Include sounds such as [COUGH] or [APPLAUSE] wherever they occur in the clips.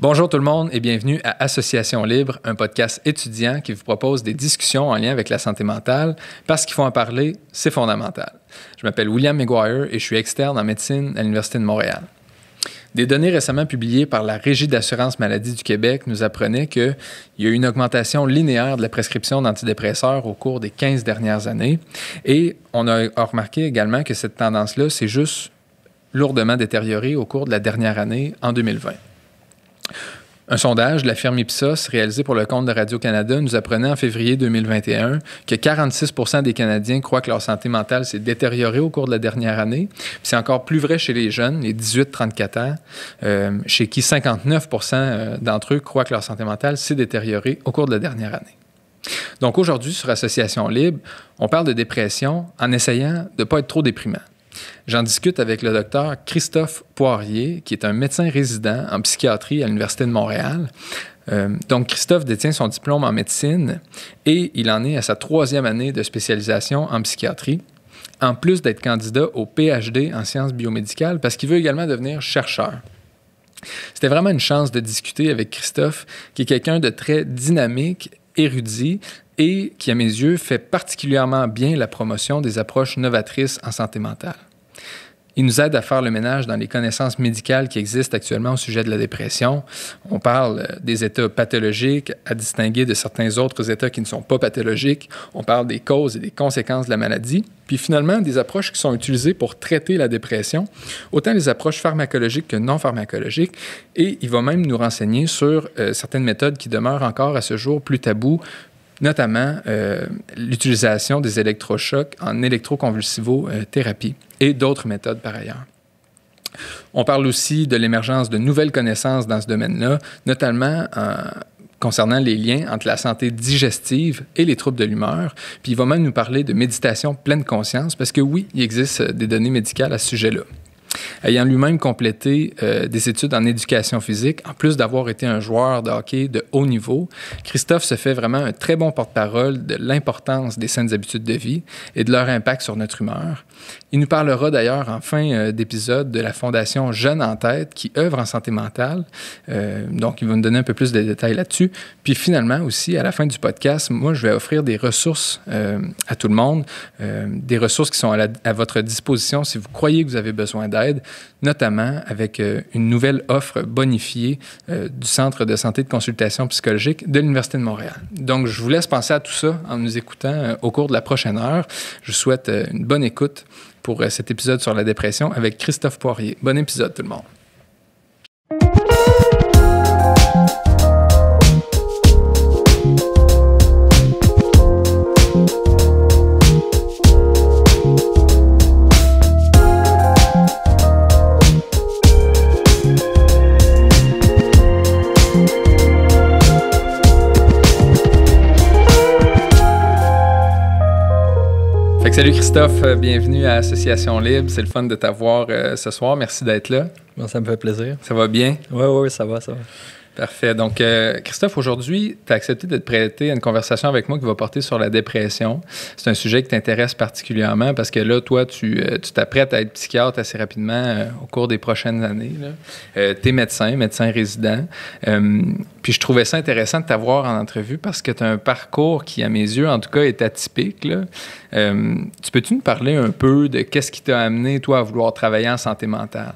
Bonjour tout le monde et bienvenue à Association Libre, un podcast étudiant qui vous propose des discussions en lien avec la santé mentale parce qu'il faut en parler, c'est fondamental. Je m'appelle William McGuire et je suis externe en médecine à l'Université de Montréal. Des données récemment publiées par la Régie d'assurance maladie du Québec nous apprenaient qu'il y a eu une augmentation linéaire de la prescription d'antidépresseurs au cours des 15 dernières années. Et on a remarqué également que cette tendance-là s'est juste lourdement détériorée au cours de la dernière année, en 2020. Un sondage de la firme Ipsos réalisé pour le compte de Radio-Canada nous apprenait en février 2021 que 46 des Canadiens croient que leur santé mentale s'est détériorée au cours de la dernière année. C'est encore plus vrai chez les jeunes, les 18-34 ans, euh, chez qui 59 euh, d'entre eux croient que leur santé mentale s'est détériorée au cours de la dernière année. Donc aujourd'hui, sur Association Libre, on parle de dépression en essayant de ne pas être trop déprimant. J'en discute avec le docteur Christophe Poirier, qui est un médecin résident en psychiatrie à l'Université de Montréal. Euh, donc, Christophe détient son diplôme en médecine et il en est à sa troisième année de spécialisation en psychiatrie, en plus d'être candidat au PhD en sciences biomédicales, parce qu'il veut également devenir chercheur. C'était vraiment une chance de discuter avec Christophe, qui est quelqu'un de très dynamique, érudit et qui, à mes yeux, fait particulièrement bien la promotion des approches novatrices en santé mentale. Il nous aide à faire le ménage dans les connaissances médicales qui existent actuellement au sujet de la dépression. On parle euh, des états pathologiques à distinguer de certains autres états qui ne sont pas pathologiques. On parle des causes et des conséquences de la maladie. Puis finalement, des approches qui sont utilisées pour traiter la dépression, autant les approches pharmacologiques que non pharmacologiques. Et il va même nous renseigner sur euh, certaines méthodes qui demeurent encore à ce jour plus taboues, notamment euh, l'utilisation des électrochocs en électroconvulsivothérapie et d'autres méthodes par ailleurs. On parle aussi de l'émergence de nouvelles connaissances dans ce domaine-là, notamment euh, concernant les liens entre la santé digestive et les troubles de l'humeur. Puis il va même nous parler de méditation pleine conscience, parce que oui, il existe euh, des données médicales à ce sujet-là ayant lui-même complété euh, des études en éducation physique, en plus d'avoir été un joueur de hockey de haut niveau, Christophe se fait vraiment un très bon porte-parole de l'importance des saines habitudes de vie et de leur impact sur notre humeur. Il nous parlera d'ailleurs en fin euh, d'épisode de la fondation Jeune en tête qui œuvre en santé mentale. Euh, donc, il va nous donner un peu plus de détails là-dessus. Puis finalement aussi, à la fin du podcast, moi, je vais offrir des ressources à tout le monde, des ressources qui sont à votre disposition si vous croyez que vous avez besoin d'aide notamment avec euh, une nouvelle offre bonifiée euh, du Centre de santé de consultation psychologique de l'Université de Montréal. Donc, je vous laisse penser à tout ça en nous écoutant euh, au cours de la prochaine heure. Je vous souhaite une bonne écoute pour cet épisode sur la dépression avec Christophe Poirier. Bon épisode, tout le monde. Salut Christophe, euh, bienvenue à Association Libre. C'est le fun de t'avoir euh, ce soir. Merci d'être là. ça me fait plaisir. Ça va bien? Oui, oui, ça va, ça va. Parfait. Donc, euh, Christophe, aujourd'hui, tu as accepté de te prêter à une conversation avec moi qui va porter sur la dépression. C'est un sujet qui t'intéresse particulièrement parce que là, toi, tu euh, t'apprêtes à être psychiatre assez rapidement euh, au cours des prochaines années. tu es médecin, médecin résident. puis je trouvais ça intéressant de t'avoir en entrevue parce que tu as un parcours qui, à mes yeux, en tout cas, est atypique. tu peux-tu nous parler un peu de qu'est-ce qui t'a amené, toi, à vouloir travailler en santé mentale?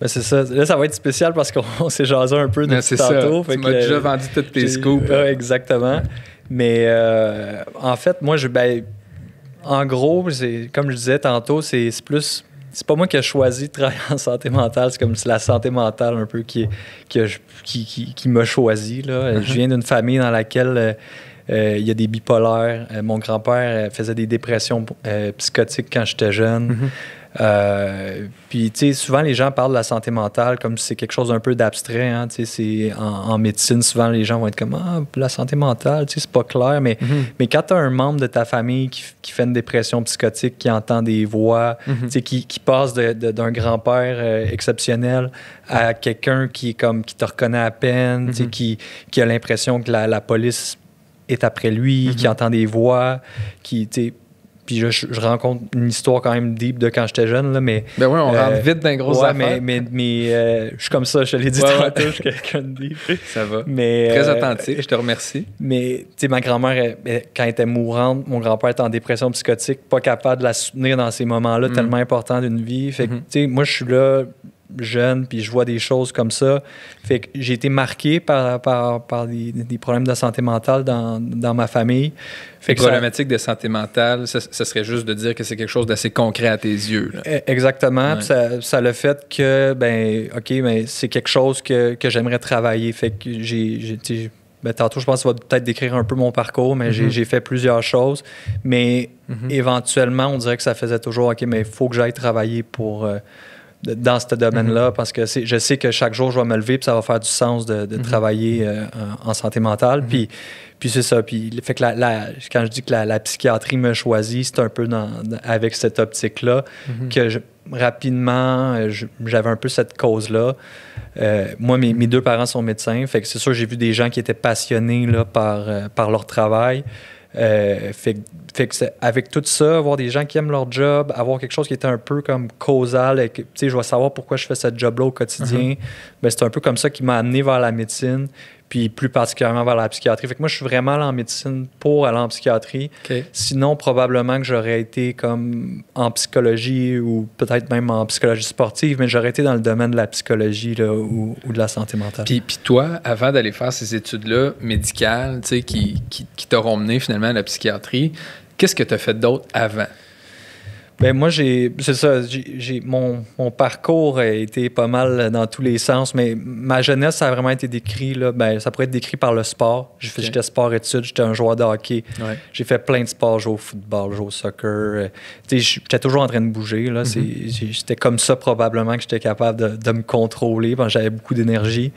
Ben, c'est ça. Là, ça va être spécial parce qu'on [LAUGHS] s'est jasé un peu depuis tantôt. tu m'as déjà euh, vendu toutes tes scoops. exactement. Mais euh, en fait, moi, je, ben, en gros, comme je disais tantôt, c'est plus. C'est pas moi qui ai choisi de travailler en santé mentale, c'est comme la santé mentale un peu qui, qui, qui, qui, m'a choisi. Euh, je uh-huh. viens d'une famille dans laquelle il y a des bipolaires. mon grand-père faisait des dépressions psychotiques quand j'étais jeune. Uh-huh. Euh, puis, tu sais, souvent, les gens parlent de la santé mentale comme si c'est quelque chose d'un peu d'abstrait. Hein, tu sais, en, en, médecine, souvent, les gens vont être comme Ah, la santé mentale, tu sais, c'est pas clair. Mais, mm-hmm. mais quand tu as un membre de ta famille qui, qui, fait une dépression psychotique, qui entend des voix, mm-hmm. tu sais, qui, qui passe d'un grand-père euh, exceptionnel à quelqu'un qui comme qui te reconnaît à peine, tu sais, mm-hmm. qui, qui a l'impression que la, la, police est après lui, qui entend des voix, qui, tu sais, puis je, je, rencontre une histoire quand même deep de quand j'étais jeune, là, mais... Ben oui, on rentre euh, vite d'un gros ouais, mais, mais, euh, je suis comme ça, je l'ai dit ouais, quelqu'un de deep. Ça va. Euh, Très authentique, je te remercie. Mais, tu sais, ma grand-mère, quand elle était mourante, mon grand-père était en dépression psychotique, pas capable de la soutenir dans ces moments-là mm. tellement importants d'une vie. Fait que, mm-hmm. tu sais, moi, je suis là, jeune, puis je vois des choses comme ça. Fait que j'ai été marqué par, par, par des, des, problèmes de santé mentale dans, dans ma famille. Fait problématiques de santé mentale, ce, serait juste de dire que c'est quelque chose d'assez concret à tes yeux. E, exactement. Ça, ça, le fait que, ben, OK, mais c'est quelque chose que, que j'aimerais travailler. Fait que j'ai. Ben, tantôt, je pense que ça va peut-être décrire un peu mon parcours, mais j'ai mm-hmm. fait plusieurs choses. Mais mm-hmm. éventuellement, on dirait que ça faisait toujours OK, mais il faut que j'aille travailler pour. Euh, dans ce domaine-là, mhm. parce que je sais que chaque jour, je vais me lever, puis ça va faire du sens de, mhm. travailler euh, en santé mentale. Mhm. Puis, c'est ça. Puis, fait que quand je dis que la, psychiatrie me choisit, c'est un peu avec cette optique-là que rapidement, j'avais un peu cette cause-là. Euh, moi, mes, deux parents sont médecins, fait que c'est sûr, j'ai vu des gens qui étaient passionnés là, par, euh, par leur travail. Euh, avec tout ça, avoir des gens qui aiment leur job, avoir quelque chose qui était un peu comme causal, tu sais, je vais savoir pourquoi je fais ce job-là au quotidien, mm-hmm. ben, c'est un peu comme ça qui m'a amené vers la médecine puis plus particulièrement vers la psychiatrie. Fait que moi, je suis vraiment allé en médecine pour aller en psychiatrie. Sinon, probablement que j'aurais été comme en psychologie ou peut-être même en psychologie sportive, mais j'aurais été dans le domaine de la psychologie ou, de la santé mentale. Puis, puis toi, avant d'aller faire ces études-là médicales, qui, qui, qui t'auront mené finalement à la psychiatrie, qu'est-ce que tu as fait d'autre avant? Ben, moi, j'ai, c'est ça. J'ai, mon, parcours a été pas mal dans tous les sens, mais ma jeunesse, a vraiment été décrite Là, ben, ça pourrait être décrit par le sport. J'étais sport-études, j'étais un joueur de hockey. J'ai fait plein de sports. J'ai au football, j'ai au soccer. Euh, j'étais toujours en train de bouger. Là. c'était mhm. comme ça, probablement, que j'étais capable de, de me contrôler. j'avais beaucoup d'énergie.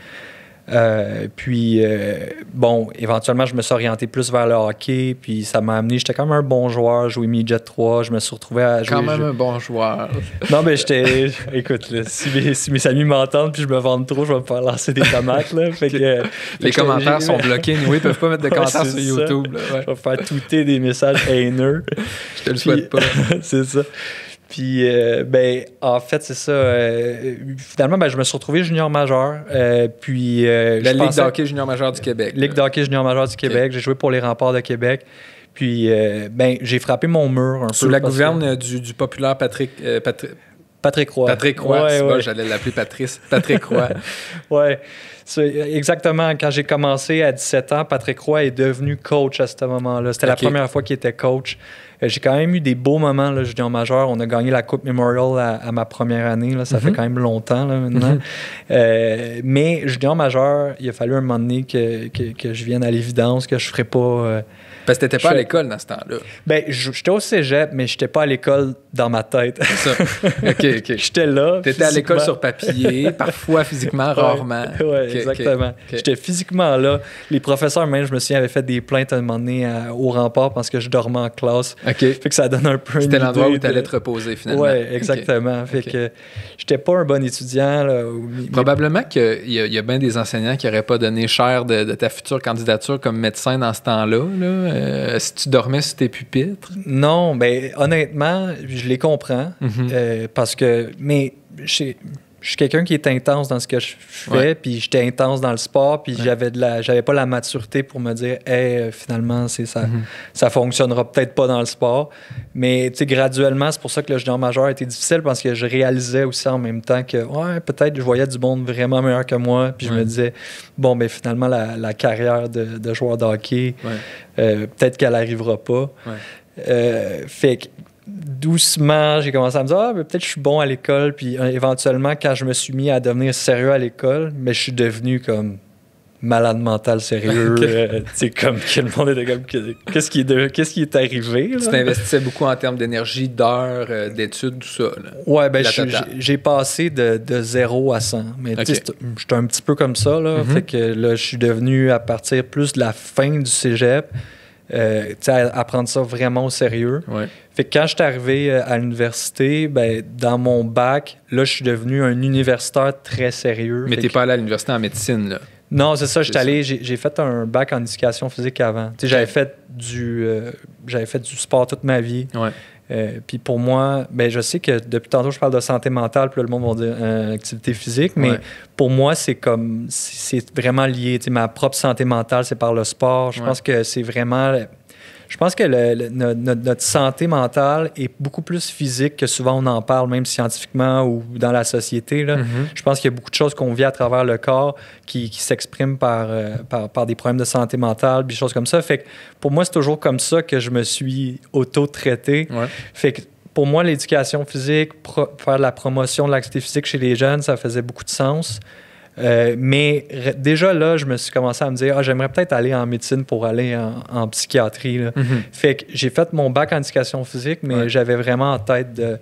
Euh, puis, euh, bon, éventuellement, je me suis orienté plus vers le hockey, puis ça m'a amené. J'étais quand même un bon joueur, joué midget 3, je me suis retrouvé à jouer. Quand même un bon joueur. [LAUGHS] Non, mais j'étais. [LAUGHS] écoute, là, si, mes, amis m'entendent puis je me vends trop, je vais me faire lancer des tomates. Là, [LAUGHS] Les commentaires sont bloqués, oui, ils peuvent pas mettre de commentaires sur YouTube. Je vais faire tweeter des messages haineux. je te le souhaite pas. c'est ça. Puis, euh, ben, en fait, c'est ça. Euh, finalement, ben, je me suis retrouvé junior majeur. Euh, puis, la Ligue d'hockey junior majeur du Québec. Ligue d'hockey junior majeur du Québec. J'ai joué pour les remparts de Québec. Puis, ben, j'ai frappé mon mur un Sous peu. Sous la gouverne du, populaire Patrick, Patrick... Patrick Roy. Patrick Roy, ouais, j'allais l'appeler Patrice. Patrick Croix. [LAUGHS] ouais, exactement. Quand j'ai commencé à 17 ans, Patrick Croix est devenu coach à ce moment-là. C'était la première fois qu'il était coach. Euh, j'ai quand même eu des beaux moments là, Major. majeur. On a gagné la Coupe Memorial à, ma première année. Ça fait mhm. quand même longtemps maintenant. Mhm. Euh, mais Julien majeur, il a fallu un moment donné que je vienne à l'évidence que je ne ferais pas euh, parce que t'étais pas à l'école dans ce temps-là. Ben, j'étais au cégep, mais j'étais pas à l'école dans ma tête. C'est ça. [LAUGHS] OK, j'étais là. T'étais à l'école sur papier, parfois physiquement, [LAUGHS] rarement. Oui, exactement. J'étais physiquement là. Les professeurs, même, je me souviens, avaient fait des plaintes à un moment donné au rempart parce que je dormais en classe. OK. Fait que ça donne un peu C'était l'endroit où tu allais te reposer, finalement. Oui, exactement. Fait que j'étais pas un bon étudiant. Probablement qu'il y, a bien des enseignants qui n'auraient pas donné cher de, ta future candidature comme médecin dans ce temps-là. Là. Euh, si tu dormais sur tes pupitres? Non, mais ben, honnêtement, je les comprends mhm. euh, parce que, mais je suis quelqu'un qui est intense dans ce que je fais, puis j'étais intense dans le sport, puis j'avais de la, j'avais pas la maturité pour me dire, hey, euh, finalement, ça, mhm. ça fonctionnera peut-être pas dans le sport. Mais tu sais, graduellement, c'est pour ça que le junior majeur a difficile parce que je réalisais aussi en même temps que, ouais, peut-être je voyais du monde vraiment meilleur que moi, puis je me disais, bon, ben finalement, la, carrière de, joueur de hockey, euh, peut-être qu'elle n'arrivera pas. Euh, fait doucement, j'ai commencé à me dire ah, peut-être que je suis bon à l'école. Puis euh, éventuellement, quand je me suis mis à devenir sérieux à l'école, mais je suis devenu comme malade mental sérieux. C'est [LAUGHS] euh, comme que le monde était comme qu'est-ce qui est qu'est-ce qui est arrivé. Là? Tu t'investissais beaucoup en termes d'énergie, d'heures, euh, d'études, tout ça. Là. Ouais, ben j'ai passé de, de 0 à 100. Mais je j'étais un petit peu comme ça mm-hmm. fait que là je suis devenu à partir plus de la fin du cégep euh, à, prendre ça vraiment au sérieux. Fait quand je suis arrivé euh, à l'université, ben, dans mon bac, là, je suis devenu un universitaire très sérieux. Mais t'es pas allé à l'université en médecine, là? Non, c'est ça. j'ai fait un bac en éducation physique avant. J'avais fait du, euh, j'avais fait du sport toute ma vie. Ouais. Euh, puis pour moi, ben, je sais que depuis tantôt, je parle de santé mentale, puis le monde va dire euh, activité physique, mais pour moi, c'est comme, c'est vraiment lié. ma propre santé mentale, c'est par le sport. Je pense que c'est vraiment je pense que notre, santé mentale est beaucoup plus physique que souvent on en parle, même scientifiquement ou dans la société. Mm-hmm. Je pense qu'il y a beaucoup de choses qu'on vit à travers le corps qui, s'expriment euh, par, par, des problèmes de santé mentale, des choses comme ça. Fait que pour moi, c'est toujours comme ça que je me suis auto-traité. pour moi, l'éducation physique, faire la promotion de l'activité physique chez les jeunes, ça faisait beaucoup de sens. Euh, mais déjà là, je me suis commencé à me dire, ah, j'aimerais peut-être aller en médecine pour aller en, psychiatrie. Mhm. Fait que j'ai fait mon bac en éducation physique, mais j'avais vraiment en tête de,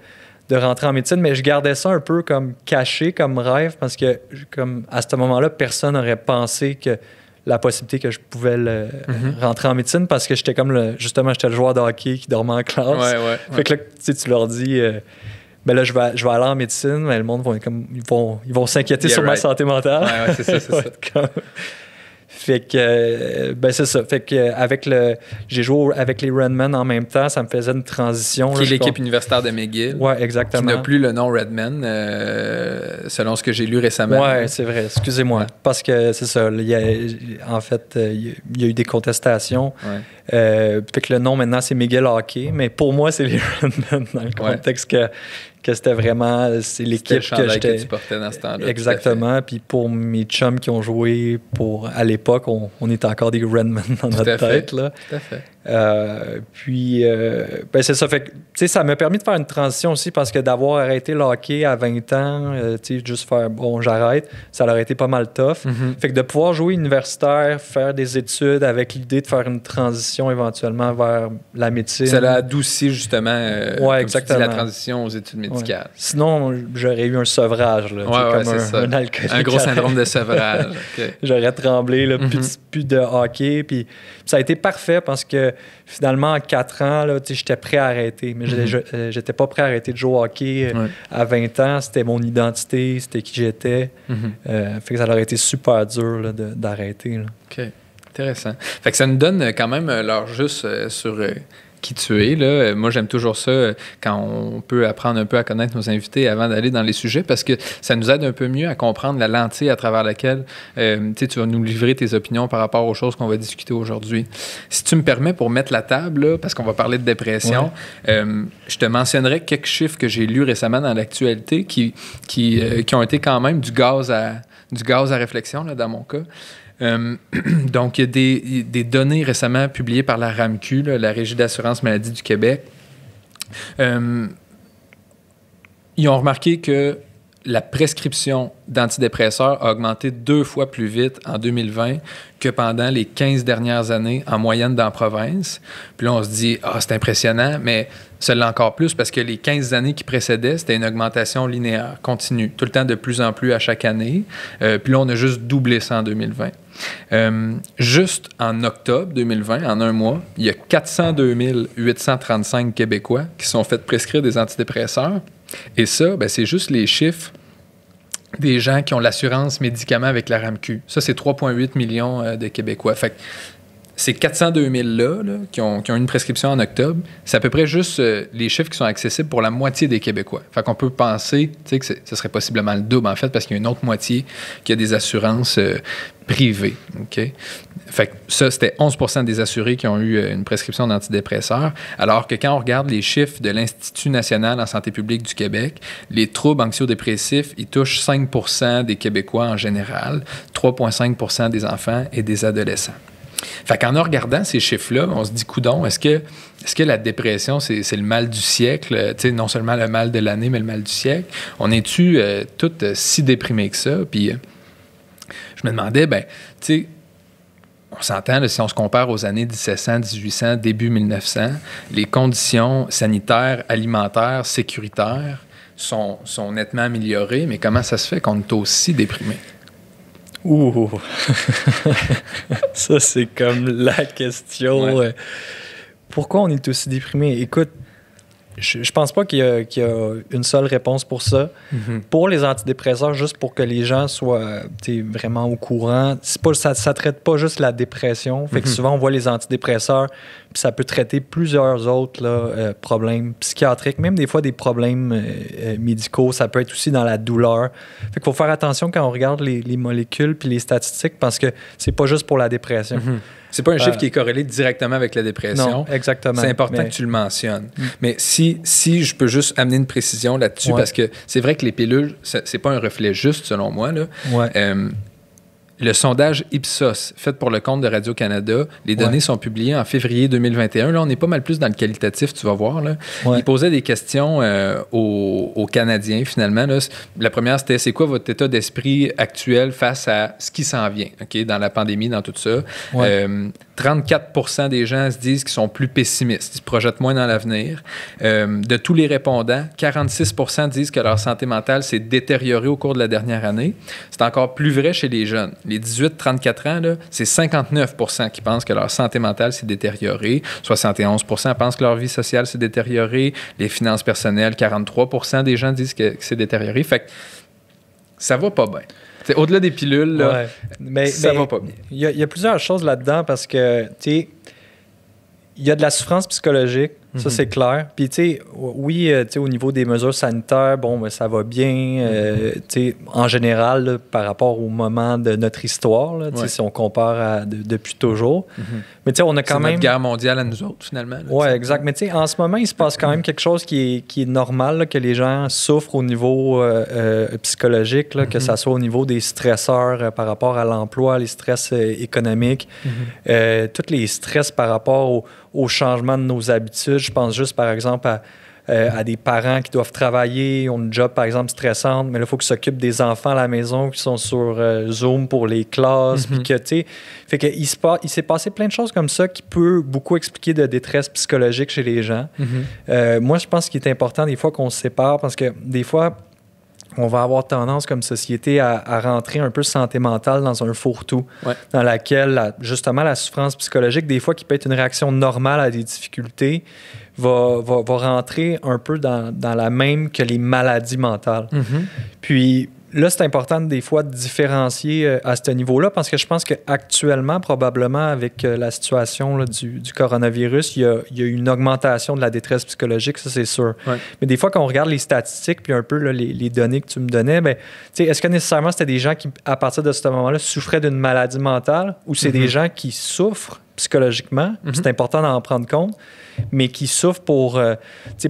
rentrer en médecine. Mais je gardais ça un peu comme caché, comme rêve, parce que comme à ce moment-là, personne n'aurait pensé que la possibilité que je pouvais mhm. rentrer en médecine parce que j'étais comme justement j'étais le joueur de hockey qui dormait en classe. fait que là, tu leur dis euh, ben là, je vais, aller en médecine, mais le monde va comme, ils vont, ils vont s'inquiéter sur ma santé mentale. c'est ça, c'est [LAUGHS] ça. Fait que, euh, ben c'est ça. Fait que, euh, avec le, j'ai joué avec les Redmen en même temps, ça me faisait une transition. Qui est l'équipe universitaire de McGill. Ouais, exactement. Qui n'a plus le nom Redmen, euh, selon ce que j'ai lu récemment. Ouais, c'est vrai. Excusez-moi. Parce que c'est ça. Il y a, en fait, il y a eu des contestations. que le nom maintenant, c'est Miguel Hockey. Mais pour moi, c'est les [LAUGHS] Redmen dans le contexte que que c'était vraiment l'équipe que j'étais. tu dans ce temps-là. Exactement. Puis pour mes chums qui ont joué pour à l'époque, on, était encore des Redmen dans notre tête. Tout à fait. Euh, puis, euh, ben c'est ça. Fait que, ça m'a permis de faire une transition aussi parce que d'avoir arrêté le hockey à 20 ans, euh, sais juste faire bon, j'arrête, ça aurait été pas mal tough. Mm-hmm. Fait que de pouvoir jouer universitaire, faire des études avec l'idée de faire une transition éventuellement vers la médecine. Ça l'a adouci justement ouais, exactement. la transition aux études médicales. Sinon, j'aurais eu un sevrage, là, ouais, ça. un, gros syndrome de [LAUGHS] sevrage. j'aurais tremblé, là, petit mm-hmm. de hockey. Puis, ça a été parfait parce que finalement, en quatre ans, j'étais prêt à arrêter. Mais mhm. euh, j'étais pas prêt à arrêter de jouer au hockey. Euh, à 20 ans, c'était mon identité, c'était qui j'étais. Mhm. Euh, fait que ça leur a été super dur d'arrêter. OK. Intéressant. Fait que ça nous donne quand même l'heure juste sur qui tu es. Là. Moi, j'aime toujours ça euh, quand on peut apprendre un peu à connaître nos invités avant d'aller dans les sujets parce que ça nous aide un peu mieux à comprendre la lentille à travers laquelle euh, tu vas nous livrer tes opinions par rapport aux choses qu'on va discuter aujourd'hui. Si tu me permets pour mettre la table, parce qu'on va parler de dépression, euh, je te mentionnerai quelques chiffres que j'ai lus récemment dans l'actualité qui, qui, ont été quand même du gaz à, du gaz à réflexion là, dans mon cas. Euh, [CLEARS THROAT] donc, il y a des, données récemment publiées par la RAMQ, la Régie d'assurance maladie du Québec. Euh, ils ont remarqué que la prescription d'antidépresseurs a augmenté deux fois plus vite en 2020 que pendant les 15 dernières années en moyenne dans la province. Puis là, on se dit, ah, c'est impressionnant, mais cela encore plus parce que les 15 années qui précédaient, c'était une augmentation linéaire, continue, tout le temps de plus en plus à chaque année. Euh, puis là, on a juste doublé ça en 2020. Euh, juste en octobre 2020, en un mois, il y a 402 835 Québécois qui sont fait prescrire des antidépresseurs. Et ça, ben, c'est juste les chiffres des gens qui ont l'assurance médicaments avec la RAMQ. Ça, c'est 3,8 millions euh, de Québécois. Fait ces 402 000-là qui, ont, une prescription en octobre, c'est à peu près juste euh, les chiffres qui sont accessibles pour la moitié des Québécois. Fait qu'on peut penser que ce serait possiblement le double, en fait, parce qu'il y a une autre moitié qui a des assurances privés. OK? Fait que ça, c'était 11 des assurés qui ont eu euh, une prescription d'antidépresseurs, alors que quand on regarde les chiffres de l'Institut national en santé publique du Québec, les troubles anxio-dépressifs, ils touchent 5 des Québécois en général, 3,5 des enfants et des adolescents. Fait qu'en regardant ces chiffres-là, on se dit, coudon, est-ce que, est -ce que la dépression, c'est le mal du siècle? Euh, non seulement le mal de l'année, mais le mal du siècle. On est-tu euh, toutes tous si déprimés que ça? Puis me demandais, ben, tu sais, on s'entend, si on se compare aux années 1700, 1800, début 1900, les conditions sanitaires, alimentaires, sécuritaires sont, sont nettement améliorées, mais comment ça se fait qu'on est aussi déprimé? Ouh! [LAUGHS] ça, c'est comme la question. Pourquoi on est aussi déprimé? Écoute, je, je, pense pas qu'il y, a une seule réponse pour ça. Mhm. Pour les antidépresseurs, juste pour que les gens soient vraiment au courant, pas, ça ne traite pas juste la dépression. Fait mhm. souvent, on voit les antidépresseurs, puis ça peut traiter plusieurs autres euh, problèmes psychiatriques, même des fois des problèmes euh, euh, médicaux. Ça peut être aussi dans la douleur. Fait qu'il faut faire attention quand on regarde les, molécules puis les statistiques parce que c'est pas juste pour la dépression. Mhm. C'est pas un chiffre euh, qui est corrélé directement avec la dépression. Non, exactement. C'est important que tu le mentionnes. Mm. Mais si, si je peux juste amener une précision là-dessus, parce que c'est vrai que les pilules, c'est pas un reflet juste, selon moi. Là. Ouais. Euh, le sondage Ipsos, fait pour le compte de Radio-Canada, les données sont publiées en février 2021. Là, on est pas mal plus dans le qualitatif, tu vas voir. Il posait des questions euh, aux, Canadiens, finalement. La première, c'était c'est quoi votre état d'esprit actuel face à ce qui s'en vient, OK, dans la pandémie, dans tout ça. Euh, 34 des gens se disent qu'ils sont plus pessimistes, ils se projettent moins dans l'avenir. Euh, de tous les répondants, 46 disent que leur santé mentale s'est détériorée au cours de la dernière année. C'est encore plus vrai chez les jeunes. Les 18-34 ans, c'est 59 qui pensent que leur santé mentale s'est détériorée, 71 pensent que leur vie sociale s'est détériorée, les finances personnelles, 43 des gens disent que, c'est détérioré. Fait que ça va pas bien. Au-delà des pilules, là, mais, ça va pas bien. Il y, y, a plusieurs choses là-dedans parce que, tu sais, il y a de la souffrance psychologique, ça, mhm. c'est clair. Puis, tu sais, oui, euh, sais au niveau des mesures sanitaires, bon, mais ben, ça va bien. Euh, mhm. tu sais, en général, par rapport au moment de notre histoire, si on compare à depuis toujours. Mhm. Mais, tu sais, on a quand même. Notre guerre mondiale à nous autres, finalement. Oui, exact. Mais, tu sais, en ce moment, il se passe quand même quelque chose qui est, qui est normal, que les gens souffrent au niveau euh, psychologique, que ça soit au niveau des stresseurs par rapport à l'emploi, les stress économiques, tous les stress par rapport au, au changement de nos habitudes je pense juste, par exemple, euh, à, des parents qui doivent travailler, ont une job, par exemple, stressante, mais là, il faut qu'ils s'occupent des enfants à la maison qui sont sur euh, Zoom pour les classes, puis mhm. que, tu Fait qu'il s'est passé plein de choses comme ça qui peut beaucoup expliquer de détresse psychologique chez les gens. Mhm. Euh, moi, je pense qu'il est important, des fois, qu'on se sépare, parce que, des fois, on va avoir tendance comme société à, rentrer un peu santé mentale dans un fourre-tout, dans laquelle justement la souffrance psychologique, des fois qui peut être une réaction normale à des difficultés, va, va, rentrer un peu dans, la même que les maladies mentales. Mm-hmm. Puis là, c'est important des fois de différencier euh, à ce niveau-là parce que je pense qu'actuellement, probablement avec euh, la situation du, coronavirus, il y, a, eu une augmentation de la détresse psychologique, ça c'est sûr. Mais des fois, quand on regarde les statistiques puis un peu les, données que tu me donnais, ben, est-ce que nécessairement c'était des gens qui, à partir de ce moment-là, souffraient d'une maladie mentale ou c'est mm-hmm. des gens qui souffrent psychologiquement? Mm-hmm. C'est important d'en prendre compte mais qui souffrent pour, euh,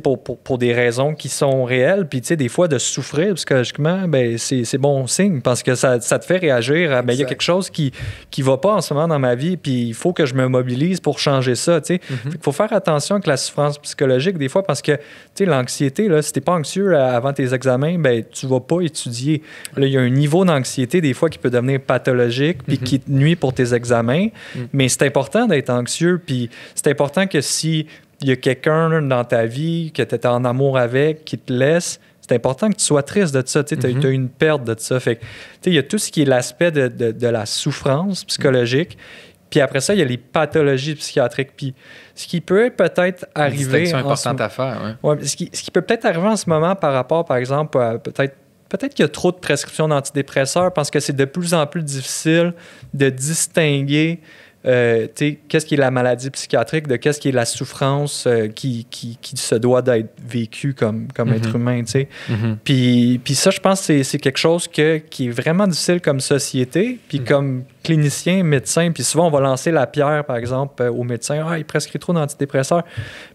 pour, pour, pour, des raisons qui sont réelles. Puis, des fois, de souffrir psychologiquement, ben, c'est bon signe parce que ça, ça te fait réagir. Ben, il y a quelque chose qui ne va pas en ce moment dans ma vie, puis il faut que je me mobilise pour changer ça. Mm-hmm. Il faut faire attention avec la souffrance psychologique des fois parce que l'anxiété, si tu n'es pas anxieux euh, avant tes examens, ben, tu ne vas pas étudier. il y a un niveau d'anxiété des fois qui peut devenir pathologique puis mm-hmm. qui te nuit pour tes examens. Mm. Mais c'est important d'être anxieux, puis c'est important que si il y a quelqu'un dans ta vie que tu étais en amour avec qui te laisse, c'est important que tu sois triste de ça. Tu as, mm-hmm. eu une perte de ça. Fait il y a tout ce qui est l'aspect de, de, la souffrance psychologique. Puis après ça, il y a les pathologies psychiatriques. Puis ce qui peut peut-être arriver. C'est importante ce... à faire. ce, qui, peut peut-être arriver en ce moment par rapport, par exemple, peut-être. Peut-être qu'il y a trop de prescriptions d'antidépresseurs parce que c'est de plus en plus difficile de distinguer euh, qu'est-ce qui est la maladie psychiatrique, de qu'est-ce qui est la souffrance euh, qui, qui, qui, se doit d'être vécue comme, comme être mhm. humain. Mhm. puis, puis ça, je pense que c'est quelque chose que, qui est vraiment difficile comme société, puis mhm. comme clinicien, médecin, puis souvent on va lancer la pierre, par exemple, euh, au médecin. Ah, il prescrit trop d'antidépresseurs.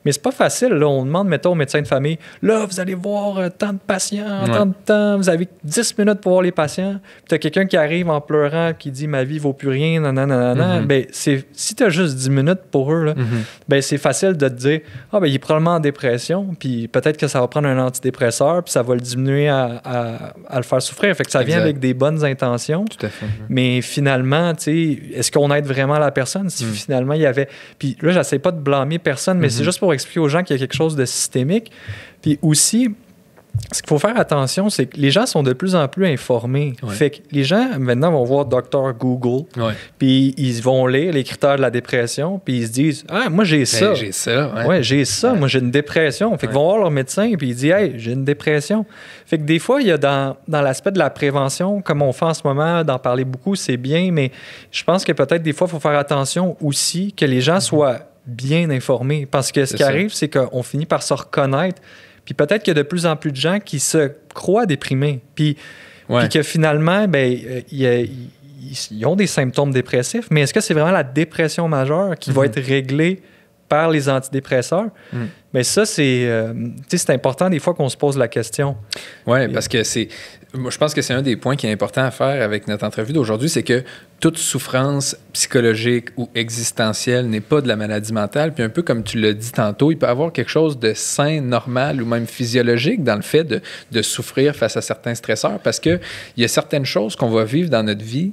Mais c'est pas facile. On demande, mettons, au médecin de famille, là, vous allez voir euh, tant de patients, tant de temps, vous avez 10 minutes pour voir les patients. Puis as quelqu'un qui arrive en pleurant, qui dit, ma vie vaut plus rien, nanana. Mm ben, c'est, si t'as juste 10 minutes pour eux, mm-hmm. ben, c'est facile de te dire, ah, ben, il est probablement en dépression, puis peut-être que ça va prendre un antidépresseur, puis ça va le diminuer à, le faire souffrir. Fait que ça vient avec des bonnes intentions. Tout à fait. Mais finalement, est-ce qu'on aide vraiment la personne si mm. finalement il y avait. Puis là, j'essaie pas de blâmer personne, mais c'est mm-hmm. juste pour expliquer aux gens qu'il y a quelque chose de systémique. Puis aussi, ce qu'il faut faire attention, c'est que les gens sont de plus en plus informés. Fait que les gens, maintenant, vont voir Docteur Google, puis ils vont lire les critères de la dépression, puis ils se disent Ah, moi, j'ai ben, ça. j'ai ça. Ouais, j'ai ça. Moi, j'ai une dépression. Fait qu'ils vont voir leur médecin, puis ils disent Hey, j'ai une dépression. Fait que des fois, il y a dans, dans l'aspect de la prévention, comme on fait en ce moment, d'en parler beaucoup, c'est bien, mais je pense que peut-être des fois, il faut faire attention aussi que les gens mhm. soient bien informés. Parce que ce qui arrive, c'est qu'on finit par se reconnaître puis peut-être qu'il y a de plus en plus de gens qui se croient déprimés. Puis, que finalement, ben, ils ont des symptômes dépressifs, mais est-ce que c'est vraiment la dépression majeure qui va mhm. être réglée par les antidépresseurs? Mm. Mais ça, euh, c'est important des fois qu'on se pose la question. Oui, parce que c'est. je pense que c'est un des points qui est important à faire avec notre entrevue d'aujourd'hui, c'est que toute souffrance psychologique ou existentielle n'est pas de la maladie mentale. Puis un peu comme tu l'as dit tantôt, il peut y avoir quelque chose de sain, normal ou même physiologique dans le fait de, de souffrir face à certains stresseurs parce qu'il y a certaines choses qu'on va vivre dans notre vie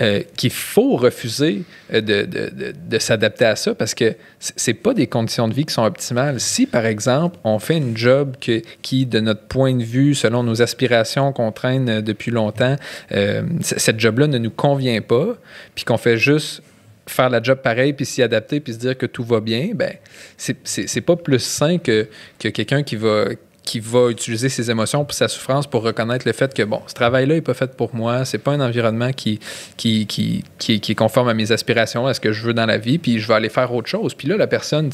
euh, qu'il faut refuser euh, de, s'adapter à ça parce que c'est pas des conditions de vie qui sont optimales. Si, par exemple, on fait une job qui, de notre point de vue, selon nos aspirations qu'on traîne euh, depuis longtemps, cette job-là ne nous convient pas, puis qu'on fait juste faire la job pareil, puis s'y adapter, puis se dire que tout va bien, ben c'est pas plus sain que, que quelqu'un qui va qui va utiliser ses émotions puis sa souffrance pour reconnaître le fait que bon, ce travail-là n'est pas fait pour moi, c'est pas un environnement qui qui, qui, qui, est conforme à mes aspirations, à ce que je veux dans la vie, puis je vais aller faire autre chose. Puis là, la personne,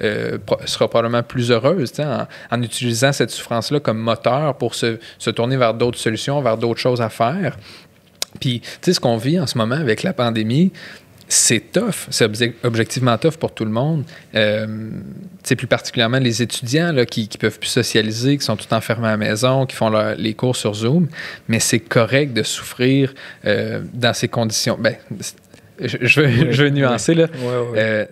euh, sera probablement plus heureuse, en, en, utilisant cette souffrance-là comme moteur pour se, se tourner vers d'autres solutions, vers d'autres choses à faire. Puis, tu sais, ce qu'on vit en ce moment avec la pandémie, c'est tough, c'est objectivement tough pour tout le monde. C'est euh, plus particulièrement les étudiants qui, ne peuvent plus socialiser, qui sont tout enfermés à la maison, qui font les cours sur Zoom. Mais c'est correct de souffrir euh, dans ces conditions. Ben, je, veux, nuancer, là. Euh,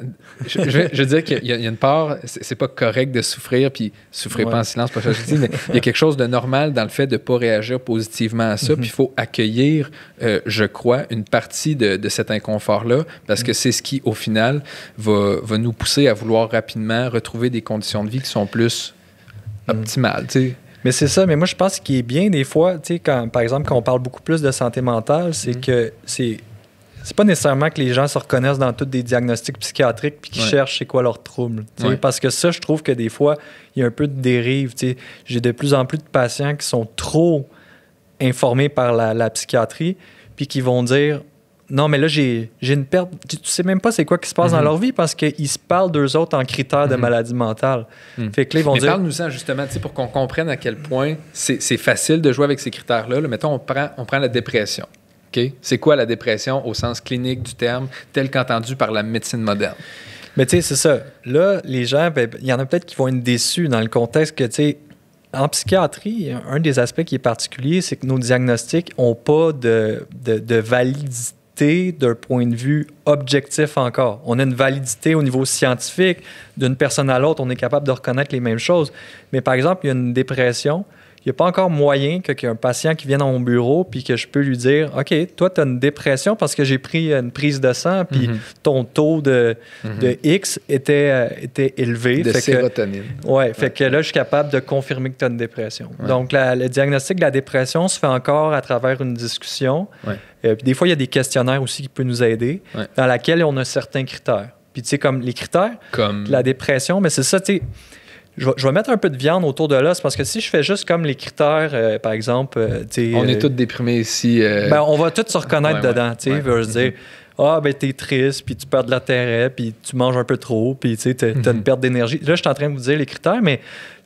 je, veux, dire qu'il y, a une part, c'est pas correct de souffrir, puis souffrez pas en silence, pas dis, mais il y a quelque chose de normal dans le fait de pas réagir positivement à ça, mhm. puis il faut accueillir, euh, je crois, une partie de, cet inconfort-là, parce que mhm. c'est ce qui, au final, va, nous pousser à vouloir rapidement retrouver des conditions de vie qui sont plus mhm. optimales, tu sais. Mais c'est ça, mais moi je pense qu'il est bien des fois, tu sais, quand, par exemple, quand on parle beaucoup plus de santé mentale, c'est que c'est c'est pas nécessairement que les gens se reconnaissent dans tous des diagnostics psychiatriques puis qu'ils cherchent c'est quoi leur trouble. Parce que ça, je trouve que des fois, il y a un peu de dérive. J'ai de plus en plus de patients qui sont trop informés par la, psychiatrie puis qui vont dire non, mais là, j'ai une perte. Tu, sais même pas c'est quoi qui se passe dans mm-hmm. leur vie parce qu'ils se parlent d'eux autres en critères de mm-hmm. maladie mentale. Mm. Fait que là, ils vont dire. Parle-nous ça justement, pour qu'on comprenne à quel point c'est facile de jouer avec ces critères-là. Là, mettons, on prend, on prend la dépression. C'est quoi la dépression au sens clinique du terme, tel qu'entendu par la médecine moderne? Mais tu sais, c'est ça. Là, les gens, ben, ben, il y en a peut-être qui vont être déçus dans le contexte que, tu sais, en psychiatrie, un des aspects qui est particulier, c'est que nos diagnostics n'ont pas de, de, de validité d'un point de vue objectif encore. On a une validité au niveau scientifique. D'une personne à l'autre, on est capable de reconnaître les mêmes choses. Mais par exemple, il y a une dépression il n'y a pas encore moyen ait qu'un patient qui vienne à mon bureau puis que je peux lui dire OK, toi, tu as une dépression parce que j'ai pris une prise de sang puis mhm. ton taux de, mhm. de X était, euh, était élevé. De fait sérotonine. Que, ouais, fait que là, je suis capable de confirmer que tu as une dépression. Donc, le diagnostic de la dépression se fait encore à travers une discussion. Euh, puis des fois, il y a des questionnaires aussi qui peuvent nous aider dans laquelle on a certains critères. Puis, tu sais, comme les critères, comme... la dépression, mais c'est ça, tu sais je vais, mettre un peu de viande autour de C'est parce que si je fais juste comme les critères, euh, par exemple. Euh, on est euh, tous déprimés ici. Ben, on va tous se reconnaître dedans. tu se dire, mhm. ah, ben t'es triste, puis tu perds de l'intérêt, puis tu manges un peu trop, puis tu une mhm. perte d'énergie. Là, je suis en train de vous dire les critères, mais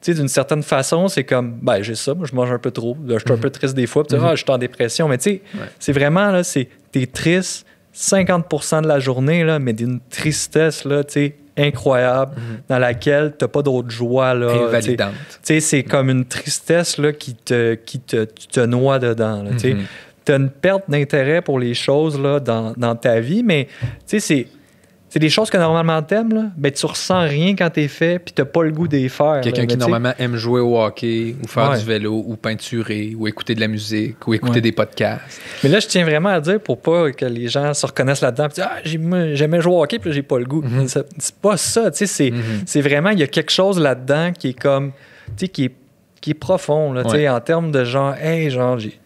d'une certaine façon, c'est comme, ben j'ai ça, moi, je mange un peu trop, je suis un mhm. peu triste des fois, puis ah, je suis en dépression. Mais tu sais, c'est vraiment, là, c'est, t'es triste 50 de la journée, là, mais d'une tristesse, là, tu sais, incroyable mhm. dans laquelle tu n'as pas d'autre joie. Là, c'est comme une tristesse là, qui, te, qui te, te noie dedans. tu mhm. Tu as une perte d'intérêt pour les choses là, dans, dans ta vie, mais c'est c'est des choses que normalement t'aimes, là, ben, tu ressens rien quand t'es fait, puis t'as pas le goût d'y faire. Quelqu'un qui normalement aime jouer au hockey, ou faire du vélo, ou peinturer, ou écouter de la musique, ou écouter des podcasts. Mais là, je tiens vraiment à dire pour pas que les gens se reconnaissent là-dedans, puis ah, j'aimais, jouer au hockey, puis j'ai pas le goût. Mhm. C'est, pas ça, tu sais, mhm. c'est, vraiment, il y a quelque chose là-dedans qui est comme, tu sais, qui est, qui est profond, là, tu sais, en termes de genre, hey, genre, j'ai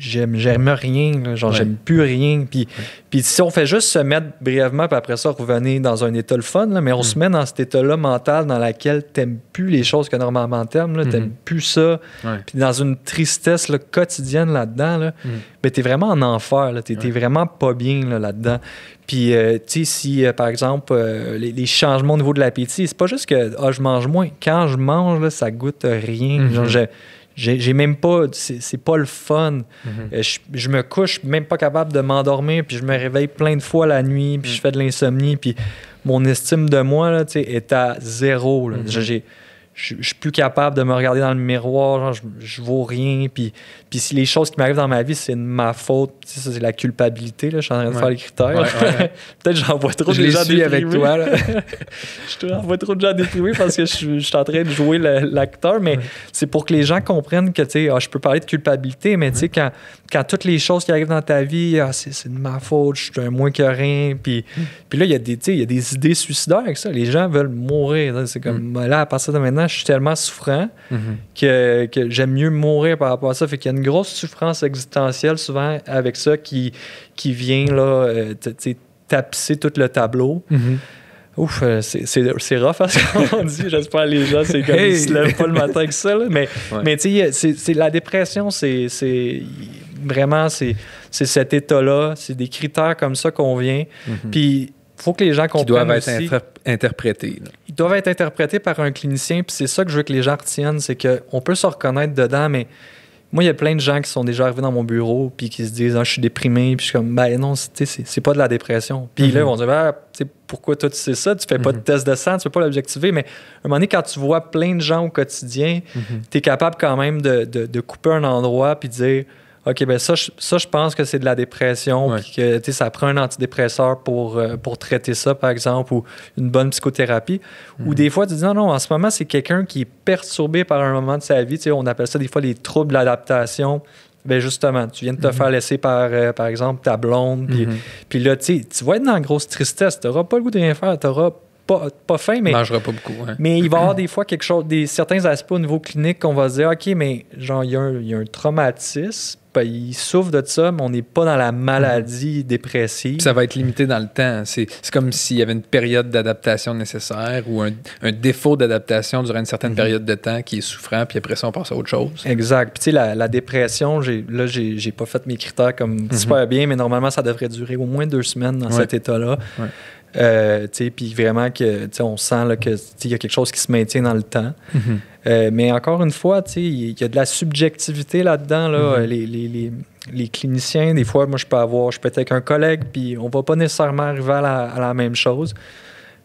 j'aime j'aime rien genre j'aime plus rien puis puis si on fait juste se mettre brièvement puis après ça revenir dans un état le fun mais on se mm. met dans cet état là mental dans lequel t'aimes plus les choses que normalement t'aimes là, t'aimes mm-hmm. plus ça puis dans une tristesse quotidienne là dedans mm. là t'es vraiment en enfer t'es, vraiment pas bien là, dedans puis, euh, tu sais, si, euh, par exemple, euh, les, changements au niveau de l'appétit, c'est pas juste que ah, je mange moins. Quand je mange, ça goûte rien. Mm-hmm. J'ai même pas. C'est pas le fun. Mm-hmm. Euh, je, je, me couche, même pas capable de m'endormir, puis je me réveille plein de fois la nuit, puis mm. je fais de l'insomnie, puis mon estime de moi là, est à zéro. Mm-hmm. J'ai je, suis plus capable de me regarder dans le miroir, je, ne vaux rien. Puis, puis si les choses qui m'arrivent dans ma vie, c'est de ma faute, tu c'est la culpabilité, là, je suis en train de faire les critères. [LAUGHS] Peut-être j'envoie trop gens déprimés. avec toi. [LAUGHS] je trop de gens déprimés parce que je, suis en train de jouer l'acteur, mais c'est pour que les gens comprennent que, tu sais, ah, je peux parler de culpabilité, mais quand, toutes les choses qui arrivent dans ta vie, ah, c'est de ma faute, je suis moins que rien. Puis, mm. puis là, il y, a des, il y a des idées suicidaires avec ça. Les gens veulent mourir. Hein, c'est comme, mm. là, à partir de maintenant, je suis tellement souffrant que, j'aime mieux mourir par rapport à ça. Fait qu'il y a une grosse souffrance existentielle souvent avec ça qui, qui vient là, euh, tapisser tout le tableau. Mm-hmm. Ouf, euh, c'est rough à hein, [LAUGHS] ce qu'on dit. J'espère les gens, c'est comme ils se lèvent pas le matin avec ça. Mais, mais tu sais, la dépression, c'est vraiment c'est cet état-là. C'est des critères comme ça qu'on vient. Mm-hmm. Puis faut que les gens comprennent. Ils doivent être interprétés. Ils doivent être interprétés par un clinicien, puis c'est ça que je veux que les gens retiennent, c'est qu'on peut se reconnaître dedans, mais moi, il y a plein de gens qui sont déjà arrivés dans mon bureau, puis qui se disent ah, Je suis déprimé, puis je suis comme Ben non, c'est pas de la dépression. Puis là, ils vont dire Pourquoi toi, tu sais ça Tu fais pas de mhm. test de sang, tu peux pas l'objectiver. Mais à un moment donné, quand tu vois plein de gens au quotidien, mhm. tu es capable quand même de, couper un endroit, puis dire OK, ben ça, je, pense que c'est de la dépression, puis que ça prend un antidépresseur pour, euh, pour traiter ça, par exemple, ou une bonne psychothérapie. Ou mhm. des fois, tu dis non, non, en ce moment, c'est quelqu'un qui est perturbé par un moment de sa vie. On appelle ça des fois les troubles d'adaptation. Ben justement, tu viens de te mhm. faire laisser par, euh, par exemple, ta blonde, puis mhm. là, tu vas être dans une grosse tristesse, tu n'auras pas le goût de rien faire, tu pas, pas fin, mais. mangera pas beaucoup. Hein. Mais il va y avoir [CLEARS THROAT] des fois quelque chose, des, certains aspects au niveau clinique qu'on va se dire, OK, mais genre, il y, a un, traumatisme, puis ben, il souffre de ça, mais on n'est pas dans la maladie mm. dépressive. ça va être limité dans le temps. Hein. C'est comme s'il y avait une période d'adaptation nécessaire ou un, défaut d'adaptation durant une certaine mm-hmm. période de temps qui est souffrant, puis après ça, on passe à autre chose. Exact. Puis tu sais, la, dépression, là, j'ai pas fait mes critères comme mm-hmm. super bien, mais normalement, ça devrait durer au moins deux semaines dans cet état-là. Euh, puis vraiment que on sent qu'il que y a quelque chose qui se maintient dans le temps. Mhm. Euh, mais encore une fois, il y a de la subjectivité là-dedans. Là. Mhm. les, les, les, cliniciens, des fois, moi, je peux avoir, je peux être avec un collègue, puis on va pas nécessairement arriver à la, même chose.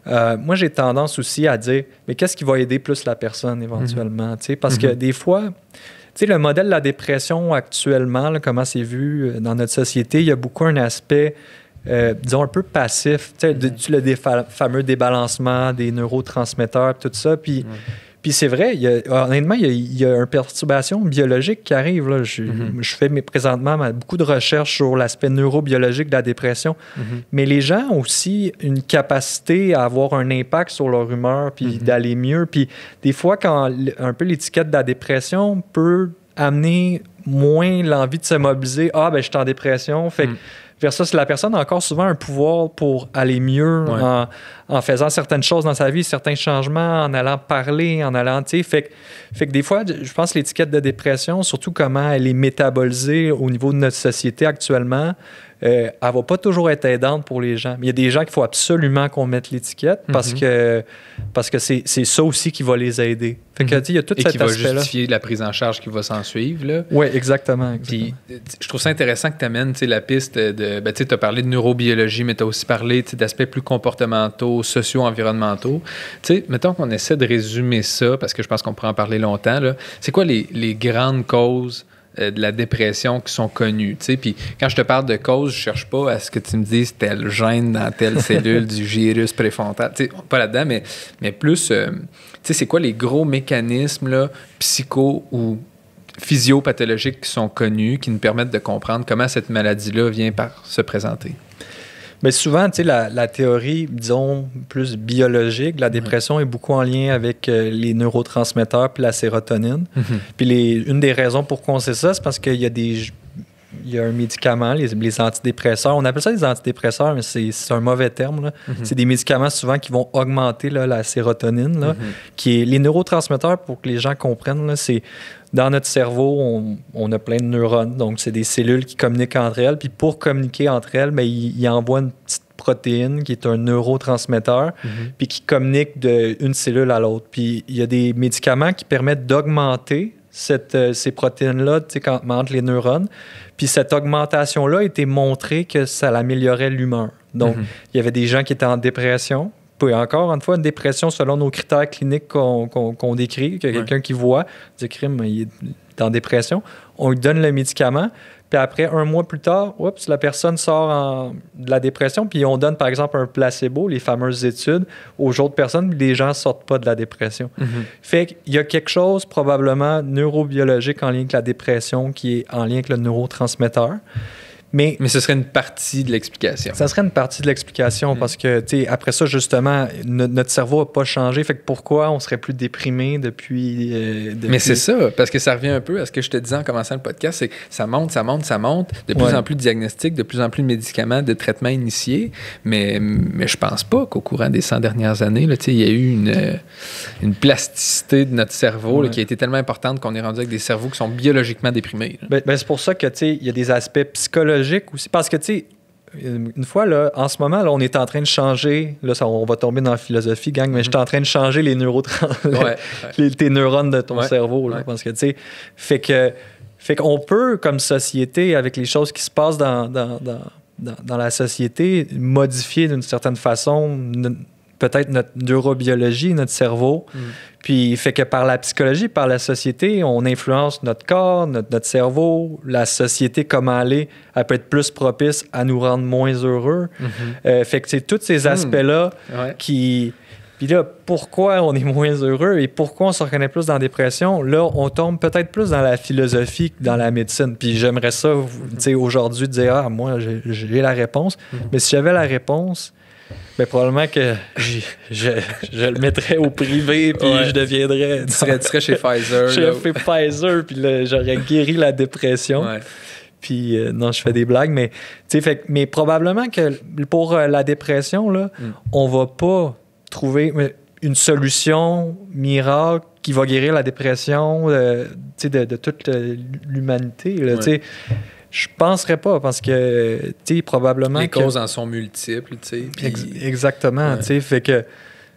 Euh, moi, j'ai tendance aussi à dire, mais qu'est-ce qui va aider plus la personne éventuellement? Mhm. Parce que des fois, le modèle de la dépression actuellement, comment c'est vu dans notre société, il y a beaucoup un aspect euh, disons, un peu passif. Tu, le fameux débalancement des neurotransmetteurs, tout ça. Puis, puis c'est vrai, y a, honnêtement, il y a, une perturbation biologique qui arrive. Là. Je, mm-hmm. fais mes, présentement beaucoup de recherches sur l'aspect neurobiologique de la dépression. Mm-hmm. Mais les gens ont aussi une capacité à avoir un impact sur leur humeur, puis mm-hmm. d'aller mieux. Puis des fois, quand un peu l'étiquette de la dépression peut amener moins l'envie de se mobiliser. Ah, ben, je suis en dépression. Fait que mm. Versus la personne a encore souvent un pouvoir pour aller mieux en, faisant certaines choses dans sa vie, certains changements, en allant parler, en allant. Fait, fait que des fois, je pense l'étiquette de dépression, surtout comment elle est métabolisée au niveau de notre société actuellement, euh, elle va pas toujours être aidante pour les gens. il y a des gens qu'il faut absolument qu'on mette l'étiquette mhm. parce que parce que c'est ça aussi qui va les aider. Mhm. il y a tout Et qui va justifier la prise en charge qui va s'en suivre. Oui, exactement. Euh, je trouve ça intéressant que tu amènes la piste de. Ben, tu as parlé de neurobiologie, mais tu as aussi parlé d'aspects plus comportementaux, sociaux, environnementaux. sais, mettons qu'on essaie de résumer ça, parce que je pense qu'on pourrait en parler longtemps. C'est quoi les, les grandes causes euh, de la dépression qui sont connues. Puis quand je te parle de cause, je cherche pas à ce que tu me dises tel gène dans telle cellule du virus préfrontal. pas là-dedans, mais, plus, euh, c'est quoi les gros mécanismes là, psycho ou physiopathologiques qui sont connus, qui nous permettent de comprendre comment cette maladie-là vient par se présenter? Mais souvent, tu sais, la, théorie, disons, plus biologique, la dépression est beaucoup en lien avec euh, les neurotransmetteurs puis la sérotonine. Mhm. Puis une des raisons pourquoi on sait ça, c'est parce qu'il y a des il y a un médicament, les, les, antidépresseurs. On appelle ça des antidépresseurs, mais c'est un mauvais terme. Mhm. C'est des médicaments souvent qui vont augmenter la sérotonine, là, mhm. qui est les neurotransmetteurs, pour que les gens comprennent, c'est dans notre cerveau, on, a plein de neurones. Donc, c'est des cellules qui communiquent entre elles. Puis pour communiquer entre elles, mais ben, ils, envoient une petite protéine qui est un neurotransmetteur, mhm. puis qui communique d'une cellule à l'autre. Puis il y a des médicaments qui permettent d'augmenter cette, euh, ces protéines-là augmentent les neurones. Puis cette augmentation-là a été montrée que ça améliorait l'humeur. Donc, mm-hmm. il y avait des gens qui étaient en dépression. Puis encore une fois, une dépression selon nos critères cliniques qu'on décrit, quelqu'un qui voit, dit crime, il est en dépression. On lui donne le médicament après, un mois plus tard, oups, la personne sort de la dépression. Puis on donne, par exemple, un placebo, les fameuses études, aux autres personnes. les gens ne sortent pas de la dépression. Mhm. Fait qu'il y a quelque chose, probablement, neurobiologique en lien avec la dépression qui est en lien avec le neurotransmetteur. Mais, mais ce serait une partie de l'explication. Ça serait une partie de l'explication mm. parce que, tu sais, après ça, justement, notre cerveau n'a pas changé. Fait que pourquoi on serait plus déprimé euh, depuis. Mais c'est ça, parce que ça revient un peu à ce que je te disais en commençant le podcast c'est que ça monte, ça monte, ça monte. De plus en plus de diagnostics, de plus en plus de médicaments, de traitements initiés. Mais, mais je pense pas qu'au courant des 100 dernières années, il y a eu une, une plasticité de notre cerveau qui a été tellement importante qu'on est rendu avec des cerveaux qui sont biologiquement déprimés. Ben, ben, c'est pour ça que, tu sais, il y a des aspects psychologiques parce que, tu sais, une fois, là, en ce moment, là, on est en train de changer. Là, on va tomber dans la philosophie, gang, mais je suis en train de changer les neurotransmetteurs, [LAUGHS] neurones de ton cerveau. Là, Parce que, tu sais, fait que. Fait qu'on peut, comme société, avec les choses qui se passent dans, dans, la société, modifier d'une certaine façon peut-être notre neurobiologie, notre cerveau, mm. Puis, fait que par la psychologie, par la société, on influence notre corps, notre, cerveau, la société, comment elle elle peut être plus propice à nous rendre moins heureux. Mm-hmm. Euh, fait que c'est tous ces hmm. aspects-là qui. Puis là, pourquoi on est [LAUGHS] moins heureux et pourquoi on se reconnaît plus dans la dépression? Là, on tombe peut-être plus dans la philosophie que dans la médecine. Puis j'aimerais ça, tu sais, aujourd'hui, dire, ah, moi, j'ai la réponse. Mm-hmm. Mais si j'avais la réponse, mais probablement que je, le mettrais au privé, puis je deviendrais. Tu serais, chez Pfizer. je serais Pfizer, puis j'aurais guéri la dépression. Puis euh, non, je fais des blagues, mais mais probablement que pour euh, la dépression, là, mm. on va pas trouver une solution miracle qui va guérir la dépression euh, de, toute l'humanité. Je penserais pas parce que, tu sais, probablement. Les causes en sont multiples, tu sais. exactement, tu sais. Fait que.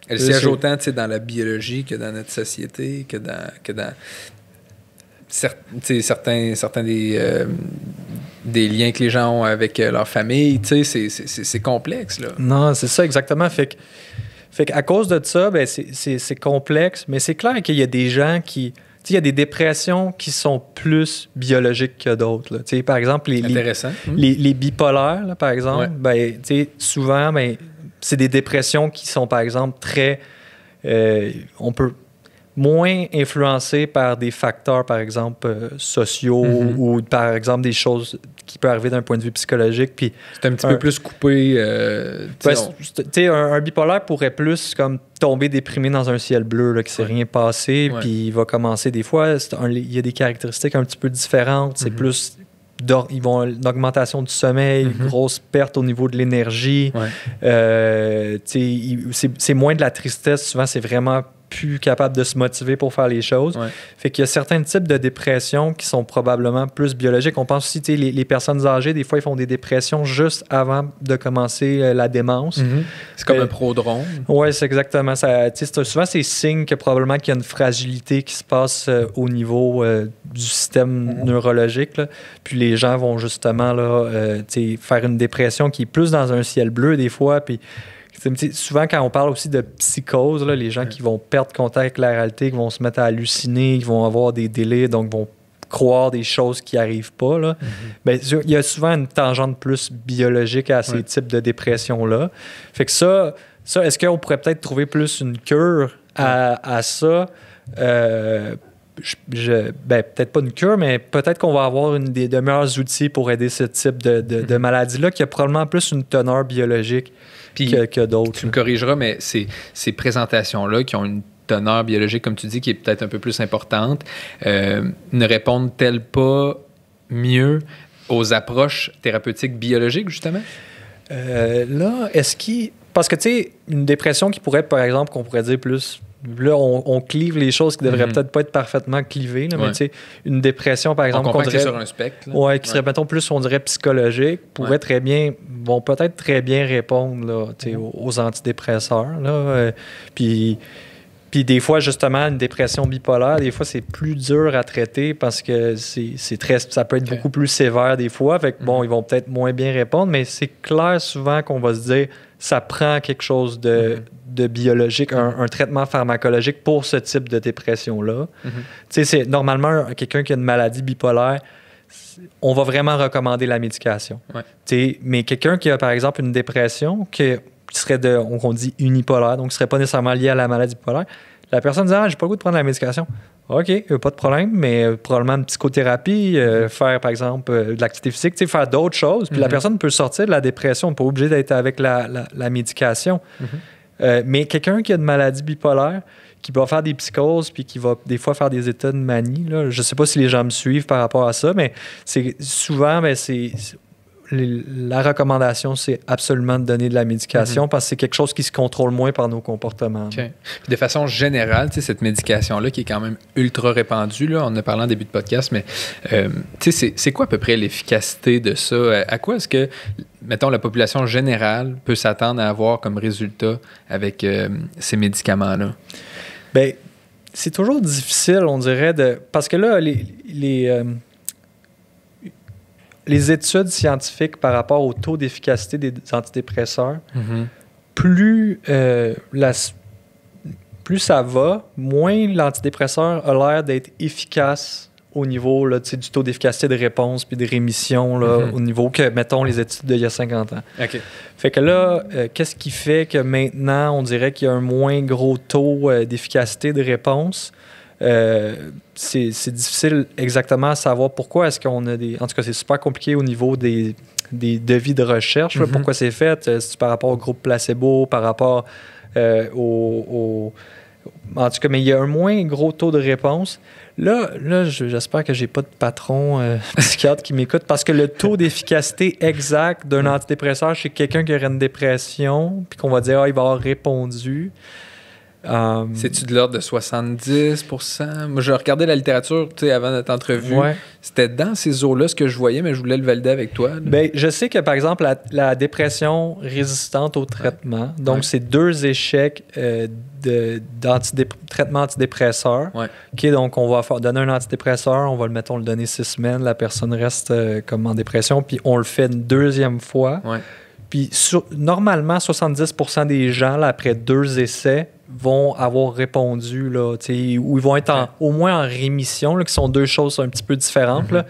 Elle siège euh, hein, autant dans la biologie que dans notre société, que dans, que dans certains, certains euh, des, liens que les gens ont avec euh, leur famille. tu sais. C'est complexe. Là. Non, c'est ça, exactement. Fait que, fait à cause de ça, ben, c'est complexe, mais c'est clair qu'il y a des gens qui il y a des dépressions qui sont plus biologiques que d'autres. Par exemple, les, les, hmm. bipolaires, par exemple, ben, souvent, ben, c'est des dépressions qui sont, par exemple, très... Euh, on peut moins influencé par des facteurs, par exemple, euh, sociaux mhm. ou par exemple des choses qui peuvent arriver d'un point de vue psychologique. Puis c'est un petit peu plus coupé. Euh, un, bipolaire pourrait plus comme tomber déprimé dans un ciel bleu là, qui s'est rien passé, puis il va commencer des fois. il y a des caractéristiques un petit peu différentes. C'est mhm. plus ils vont une augmentation du sommeil, une mhm. grosse perte au niveau de l'énergie. Euh, c'est moins de la tristesse. Souvent, c'est vraiment plus capable de se motiver pour faire les choses. Fait qu'il y a certains types de dépressions qui sont probablement plus biologiques. On pense aussi, les, les personnes âgées, des fois, ils font des dépressions juste avant de commencer euh, la démence. Mhm. C'est comme euh, un prodrome. Oui, c'est exactement ça. Souvent, c'est signe que probablement qu'il y a une fragilité qui se passe euh, au niveau du système mhm. neurologique. Puis les gens vont justement là, sais, faire une dépression qui est plus dans un ciel bleu des fois. Puis souvent, quand on parle aussi de psychose, les gens qui vont perdre contact avec la réalité, qui vont se mettre à halluciner, qui vont avoir des délais, donc vont croire des choses qui n'arrivent pas. Là. Mm-hmm. Ben, il y a souvent une tangente plus biologique à ces types de dépressions là Fait que ça, ça est-ce qu'on pourrait peut-être trouver plus une cure à, à ça? Euh, je, ben, peut-être pas une cure, mais peut-être qu'on va avoir une des de meilleurs outils pour aider ce type de, de, mhm. maladie-là, qui a probablement plus une teneur biologique Puis, que, d'autres. Tu me corrigeras, mais ces, ces présentations-là qui ont une teneur biologique, comme tu dis, qui est peut-être un peu plus importante, euh, ne répondent-elles pas mieux aux approches thérapeutiques biologiques, justement? Euh, là, est-ce qu'il. Parce que, tu sais, une dépression qui pourrait, par exemple, qu'on pourrait dire plus là, on, clive les choses qui devraient mhm. peut-être pas être parfaitement clivées. une dépression, par exemple, qu'on dirait. sur un spectre. qui serait, mettons, plus, on dirait, psychologique, pourrait très bien, vont peut-être très bien répondre aux, antidépresseurs. Euh, puis. Puis des fois, justement, une dépression bipolaire, des fois, c'est plus dur à traiter parce que c'est très, ça peut être beaucoup plus sévère des fois. Fait bon, mhm. ils vont peut-être moins bien répondre, mais c'est clair souvent qu'on va se dire ça prend quelque chose de, mhm. biologique, un, traitement pharmacologique pour ce type de dépression-là. Mhm. c'est Normalement, quelqu'un qui a une maladie bipolaire, on va vraiment recommander la médication. Mais quelqu'un qui a, par exemple, une dépression qui, serait de, on dit unipolaire, donc qui ne serait pas nécessairement lié à la maladie bipolaire, la personne dit Ah, j'ai pas le goût de prendre la médication. OK, euh, pas de problème, mais euh, probablement une psychothérapie, euh, mm-hmm. faire par exemple de l'activité physique, faire d'autres choses. Puis la mm-hmm. personne peut sortir de la dépression, pas obligé d'être avec la, la, médication. Mm-hmm. mais quelqu'un qui a une maladie bipolaire, qui va faire des psychoses, puis qui va des fois faire des états de manie, je ne sais pas si les gens me suivent par rapport à ça, mais c'est souvent, mais ben, c'est la recommandation, c'est absolument de donner de la médication mhm. parce que c'est quelque chose qui se contrôle moins par nos comportements. de façon générale, cette médication-là qui est quand même ultra répandue, là, on en a parlé en début de podcast, mais euh, c'est quoi à peu près l'efficacité de ça? À quoi est-ce que, mettons, la population générale peut s'attendre à avoir comme résultat avec euh, ces médicaments-là? Bien, c'est toujours difficile, on dirait, de parce que là, les... Euh, les études scientifiques par rapport au taux d'efficacité des antidépresseurs, mhm. plus, euh, plus ça va, moins l'antidépresseur a l'air d'être efficace au niveau là, du taux d'efficacité de réponse puis de rémission mhm. au niveau que, mettons, les études d'il y a 50 ans. Fait que là, euh, qu'est-ce qui fait que maintenant, on dirait qu'il y a un moins gros taux euh, d'efficacité de réponse? Euh, c'est difficile exactement à savoir pourquoi est-ce qu'on a des... En tout cas, c'est super compliqué au niveau des, des devis de recherche, mm-hmm. pourquoi c'est fait, euh, c'est par rapport au groupe placebo, par rapport euh, au, En tout cas, mais il y a un moins gros taux de réponse. Là, là j'espère que j'ai pas de patron [LAUGHS] psychiatre qui m'écoute parce que le taux d'efficacité exact d'un antidépresseur chez quelqu'un qui aurait une dépression, puis qu'on va dire ah, il va avoir répondu, Um, C'est-tu de l'ordre de 70 Moi, je regardais la littérature avant notre entrevue. C'était dans ces eaux-là ce que je voyais, mais je voulais le valider avec toi. Ben, je sais que, par exemple, la, dépression résistante au traitement, donc c'est deux échecs euh, de traitement antidépresseur. donc, on va donner un antidépresseur, on va le mettre, on le donner six semaines, la personne reste euh, comme en dépression, puis on le fait une deuxième fois. Puis, normalement, 70 des gens, après deux essais, vont avoir répondu, là, ou ils vont être au moins en rémission, là, qui sont deux choses un petit peu différentes. Mm-hmm.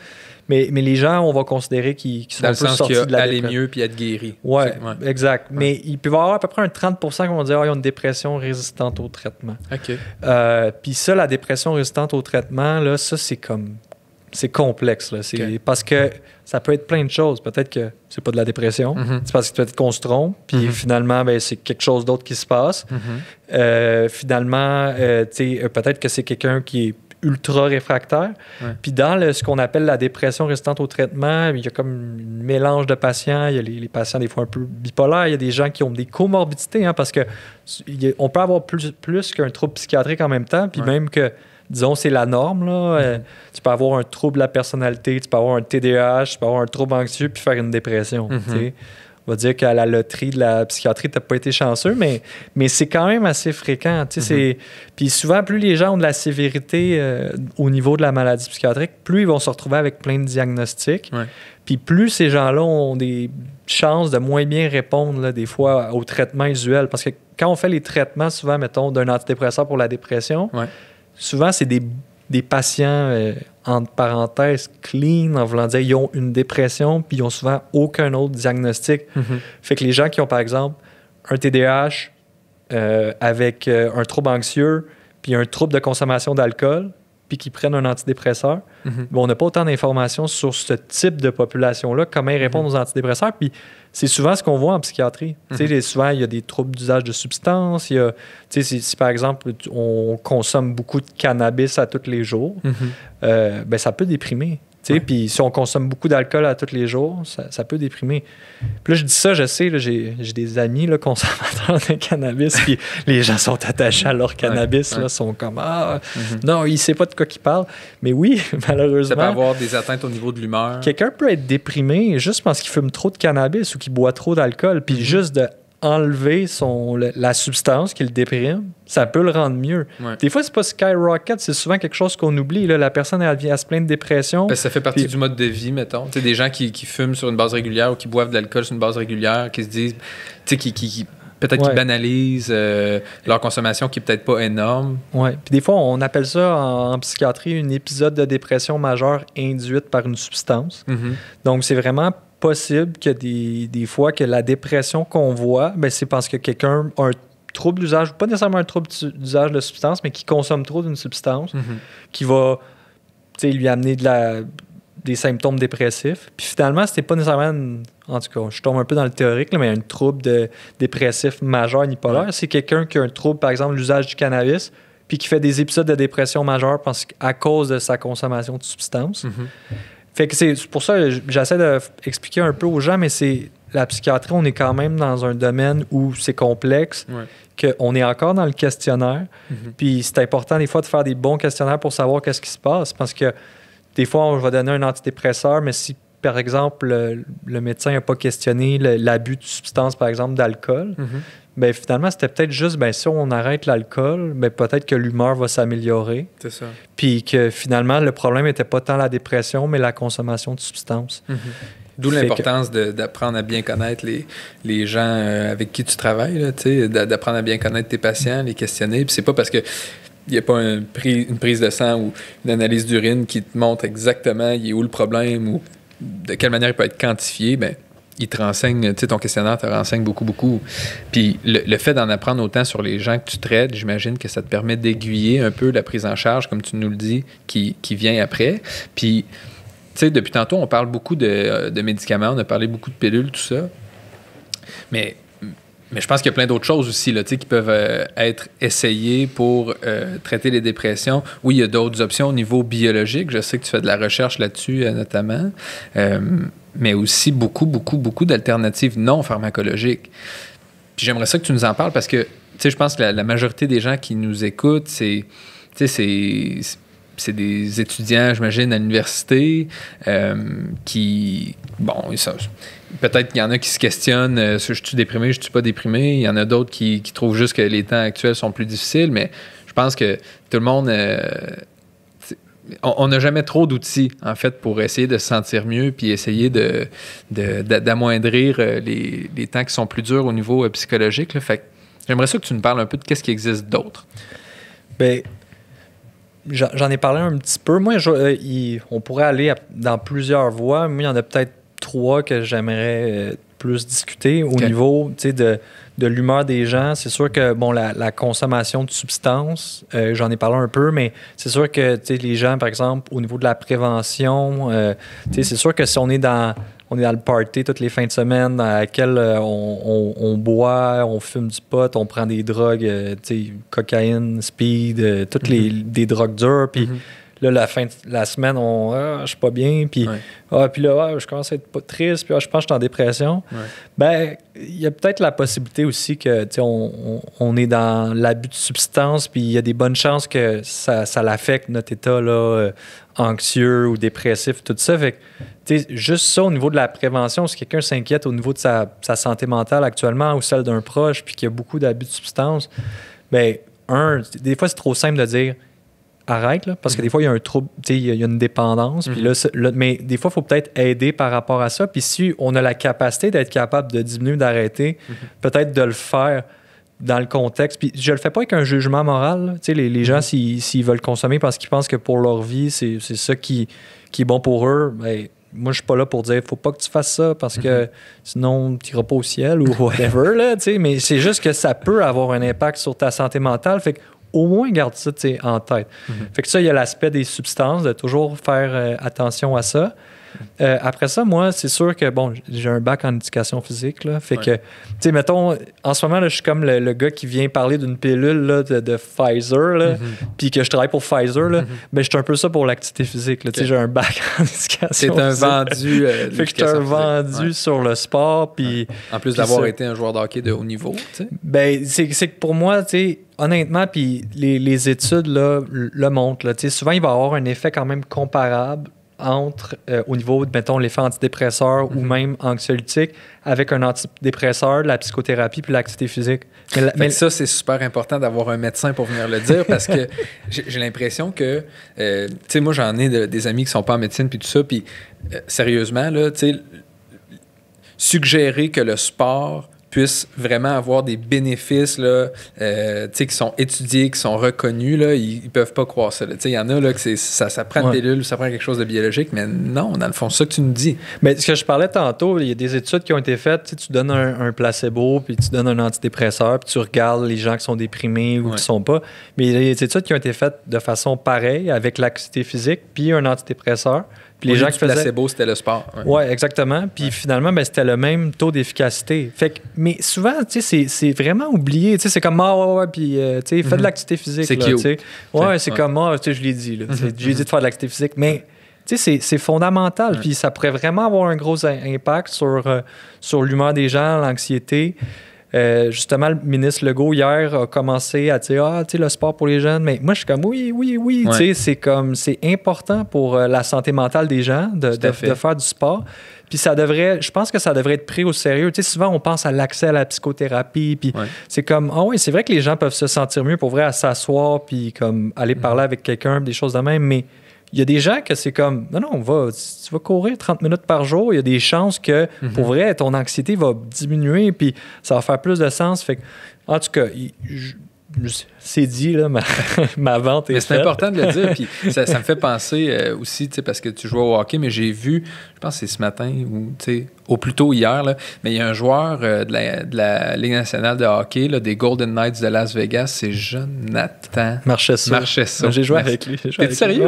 Mais, les gens, on va considérer qu'ils sont un peu sortis de la aller mieux puis être guéri. Oui, exact. Mais il peut y avoir à peu près un 30 qui vont dire oh, ils ont une dépression résistante au traitement. OK. Euh, puis ça, la dépression résistante au traitement, là, ça, c'est comme c'est complexe. Parce que ça peut être plein de choses. Peut-être que c'est pas de la dépression. Mm-hmm. C'est parce que peut-être qu'on se trompe. Puis mm-hmm. finalement, ben, c'est quelque chose d'autre qui se passe. Mm-hmm. Euh, finalement, euh, euh, peut-être que c'est quelqu'un qui est ultra réfractaire. Puis dans ce qu'on appelle la dépression résistante au traitement, il y a comme un mélange de patients. Il y a les, patients des fois un peu bipolaires. Il y a des gens qui ont des comorbidités hein, parce que on peut avoir plus, qu'un trouble psychiatrique en même temps. Puis même que disons, c'est la norme. Euh, mhm. tu peux avoir un trouble de la personnalité, tu peux avoir un TDAH, tu peux avoir un trouble anxieux, puis faire une dépression. Mhm. On va dire qu'à la loterie de la psychiatrie, t'as pas été chanceux, mais, mais c'est quand même assez fréquent. Mhm. Puis souvent, plus les gens ont de la sévérité euh, au niveau de la maladie psychiatrique, plus ils vont se retrouver avec plein de diagnostics. Puis plus ces gens-là ont des chances de moins bien répondre, des fois, aux traitements usuels. Parce que quand on fait les traitements, souvent, mettons, d'un antidépresseur pour la dépression, souvent, c'est des, patients, euh, entre parenthèses, clean, en voulant dire, ils ont une dépression, puis ils ont souvent aucun autre diagnostic. Mhm. Fait que les gens qui ont, par exemple, un TDAH euh, avec euh, un trouble anxieux, puis un trouble de consommation d'alcool, puis qu'ils prennent un antidépresseur, mhm. ben, on n'a pas autant d'informations sur ce type de population-là, comment ils mhm. répondent aux antidépresseurs. Puis c'est souvent ce qu'on voit en psychiatrie. Mhm. Souvent, il y a des troubles d'usage de substances. si, par exemple, on consomme beaucoup de cannabis à tous les jours, euh, ben, ça peut déprimer. Puis si on consomme beaucoup d'alcool à tous les jours, ça, peut déprimer. Plus je dis ça, je sais, j'ai des amis là, consommateurs de cannabis, puis [LAUGHS] les gens sont attachés à leur cannabis, Ils sont comme Ah, mm-hmm. non, il sait pas de quoi qui parle. Mais oui, [LAUGHS] malheureusement. Ça peut avoir des atteintes au niveau de l'humeur. Quelqu'un peut être déprimé juste parce qu'il fume trop de cannabis ou qu'il boit trop d'alcool, puis mm-hmm. juste de enlever son, la substance qui le déprime, ça peut le rendre mieux. Des fois, c'est pas skyrocket, c'est souvent quelque chose qu'on oublie. La personne, elle vient à se plaindre de dépression. Ben, ça fait partie du mode de vie, mettons. T'sais, des gens qui, qui, fument sur une base régulière ou qui boivent de l'alcool sur une base régulière, qui se disent, qui, qui, qui peut-être qu'ils banalisent euh, leur consommation qui est peut-être pas énorme. Oui, puis des fois, on appelle ça en, psychiatrie un épisode de dépression majeure induite par une substance. Mm-hmm. Donc, c'est vraiment possible que des, fois que la dépression qu'on voit, ben, c'est parce que quelqu'un a un trouble d'usage, pas nécessairement un trouble d'usage de substance, mais qui consomme trop d'une substance, mhm. qui va lui amener de la, des symptômes dépressifs. Puis finalement, c'était pas nécessairement, en tout cas, je tombe un peu dans le théorique, mais un trouble de, dépressif majeur ni polaire. C'est quelqu'un qui a un trouble, par exemple, l'usage du cannabis, puis qui fait des épisodes de dépression majeure parce, à cause de sa consommation de substances. Mhm. Fait que c'est pour ça, que j'essaie d'expliquer un peu aux gens, mais c'est la psychiatrie, on est quand même dans un domaine où c'est complexe, que qu'on est encore dans le questionnaire. Mm-hmm. Puis c'est important des fois de faire des bons questionnaires pour savoir qu'est-ce qui se passe, parce que des fois, on va donner un antidépresseur, mais si par exemple, le, médecin n'a pas questionné l'abus de substance, par exemple, d'alcool, mm-hmm ben finalement, c'était peut-être juste, bien, si on arrête l'alcool, ben peut-être que l'humeur va s'améliorer. C'est ça. Puis que finalement, le problème n'était pas tant la dépression, mais la consommation de substances. Mhm. D'où l'importance d'apprendre à bien connaître les, les gens euh, avec qui tu travailles, d'apprendre à bien connaître tes patients, les questionner. Puis c'est pas parce que il n'y a pas une prise de sang ou une analyse d'urine qui te montre exactement où est où le problème ou de quelle manière il peut être quantifié, bien il te renseigne, tu sais, ton questionnaire te renseigne beaucoup, beaucoup. Puis le, fait d'en apprendre autant sur les gens que tu traites, j'imagine que ça te permet d'aiguiller un peu la prise en charge, comme tu nous le dis, qui, vient après. Puis, tu sais, depuis tantôt, on parle beaucoup de, euh, de médicaments, on a parlé beaucoup de pilules, tout ça. Mais mais je pense qu'il y a plein d'autres choses aussi qui peuvent euh, être essayées pour euh, traiter les dépressions. Oui, il y a d'autres options au niveau biologique. Je sais que tu fais de la recherche là-dessus, euh, notamment. mais aussi beaucoup, beaucoup, beaucoup d'alternatives non pharmacologiques. Puis j'aimerais ça que tu nous en parles parce que je pense que la, majorité des gens qui nous écoutent, c'est c'est des étudiants, j'imagine, à l'université qui, bon, ils peut-être qu'il y en a qui se questionnent si euh, je suis déprimé, je suis pas déprimé. Il y en a d'autres qui, trouvent juste que les temps actuels sont plus difficiles, mais je pense que tout le monde. Euh, on n'a jamais trop d'outils, en fait, pour essayer de se sentir mieux puis essayer de, d'amoindrir euh, les, temps qui sont plus durs au niveau psychologique. Fait j'aimerais ça que tu nous parles un peu de qu'est-ce qui existe d'autre. Ben, j'en ai parlé un petit peu. Moi, on pourrait aller dans plusieurs voies. Moi, il y en a peut-être que j'aimerais euh, plus discuter au niveau de, de l'humeur des gens. C'est sûr que bon, la, consommation de substances, euh, j'en ai parlé un peu, mais c'est sûr que les gens, par exemple, au niveau de la prévention, euh, c'est sûr que si on est dans on est dans le party toutes les fins de semaine à laquelle on, on, boit, on fume du pot, on prend des drogues, cocaïne, speed, toutes les mhm. des drogues dures. Puis mhm. Là, la fin de la semaine, on, ah, je suis pas bien. Puis, ah, puis là, ah, je commence à être triste. Puis, ah, je pense que je suis en dépression. Ben, il y a peut-être la possibilité aussi que, on, est dans l'abus de substance. Puis, il y a des bonnes chances que ça, ça l'affecte, notre état là, euh, anxieux ou dépressif, tout ça. Fait que, juste ça au niveau de la prévention, si quelqu'un s'inquiète au niveau de sa, santé mentale actuellement ou celle d'un proche, puis qu'il y a beaucoup d'abus de substance, ben un, des fois c'est trop simple de dire arrête, parce que des fois, il y a un trouble, il y, a une dépendance. Mhm. mais des fois, il faut peut-être aider par rapport à ça. Puis si on a la capacité d'être capable de diminuer, d'arrêter, mhm. peut-être de le faire dans le contexte. Puis je le fais pas avec un jugement moral. Tu sais, les, gens, mhm. s'ils veulent consommer parce qu'ils pensent que pour leur vie, c'est ça qui, qui est bon pour eux, ben, moi, je suis pas là pour dire faut pas que tu fasses ça parce que sinon tu iras pas au ciel ou whatever, là, mais c'est juste que ça peut avoir un impact sur ta santé mentale. Fait que au moins garde ça en tête. Mhm. Fait que ça, il y a l'aspect des substances, de toujours faire euh, attention à ça. Euh, après ça, moi, c'est sûr que, bon, j'ai un bac en éducation physique, Fait que, tu mettons, en ce moment, là, je suis comme le, gars qui vient parler d'une pilule de, Pfizer, là, mm-hmm. puis que je travaille pour Pfizer, là. Mm-hmm. Mais je suis un peu ça pour l'activité physique, j'ai un bac [LAUGHS] en éducation C'est un vendu. Euh, vendu sur le sport, puis. En plus d'avoir été un joueur de hockey de haut niveau, Ben, c'est que pour moi, tu sais, honnêtement, puis les, études là, le montrent. Là, souvent, il va avoir un effet quand même comparable entre, euh, au niveau mettons, l'effet antidépresseur ou mhm. même anxiolytique avec un antidépresseur, la psychothérapie puis l'activité physique. Mais, ça, c'est super important d'avoir un médecin pour venir le dire parce que [LAUGHS] j'ai l'impression que, euh, tu sais, moi, j'en ai des amis qui sont pas en médecine puis tout ça, puis euh, sérieusement, là, tu sais, suggérer que le sport puissent vraiment avoir des bénéfices là, euh, qui sont étudiés, qui sont reconnus, là, ils, peuvent pas croire ça. Il y en a là, que ça, ça prend une ça prend quelque chose de biologique, mais non, dans le fond, c'est ça que tu nous dis. Mais ce que je parlais tantôt, il y a des études qui ont été faites. Tu donnes un, placebo, puis tu donnes un antidépresseur, puis tu regardes les gens qui sont déprimés ou qui qui sont pas. Mais il y a des études qui ont été faites de façon pareille, avec l'activité physique, puis un antidépresseur les gens qui faisaient. placebo, c'était le sport. Oui, ouais, exactement. Puis finalement, ben, c'était le même taux d'efficacité. Fait que, mais souvent, tu c'est vraiment oublié. c'est comme, ah, ouais, ouais, puis, euh, fais de mhm. l'activité physique. C'est Ouais, c'est comme, ah, je l'ai dit, mhm. J'ai dit de faire de l'activité physique, mais. c'est fondamental, puis ça pourrait vraiment avoir un gros impact sur, euh, sur l'humeur des gens, l'anxiété. Euh, justement, le ministre Legault, hier, a commencé à dire Ah, tu sais, le sport pour les jeunes. Mais moi, je suis comme Oui, oui, oui. Tu sais, c'est comme c'est important pour euh, la santé mentale des gens de, faire du sport. Puis ça devrait, je pense que ça devrait être pris au sérieux. Tu sais, souvent, on pense à l'accès à la psychothérapie. Puis c'est comme, ah oh oui, c'est vrai que les gens peuvent se sentir mieux pour vrai à s'asseoir, puis comme aller mm-hmm. parler avec quelqu'un, des choses de même. Mais il y a des gens que c'est comme non, non, va, tu vas courir 30 minutes par jour, il y a des chances que mhm. pour vrai, ton anxiété va diminuer, puis ça va faire plus de sens. Fait en tout cas, c'est dit, là, [LAUGHS] ma, vente est Mais c'est important de le dire. Puis [LAUGHS] ça, me fait penser euh, aussi, parce que tu joues au hockey, mais j'ai vu, je pense que c'est ce matin ou au plus hier, là, mais il y a un joueur euh, de, la, Ligue nationale de hockey, des Golden Knights de Las Vegas, c'est Jonathan Marchesso. Marchesso. J'ai joué avec lui. T'es sérieux?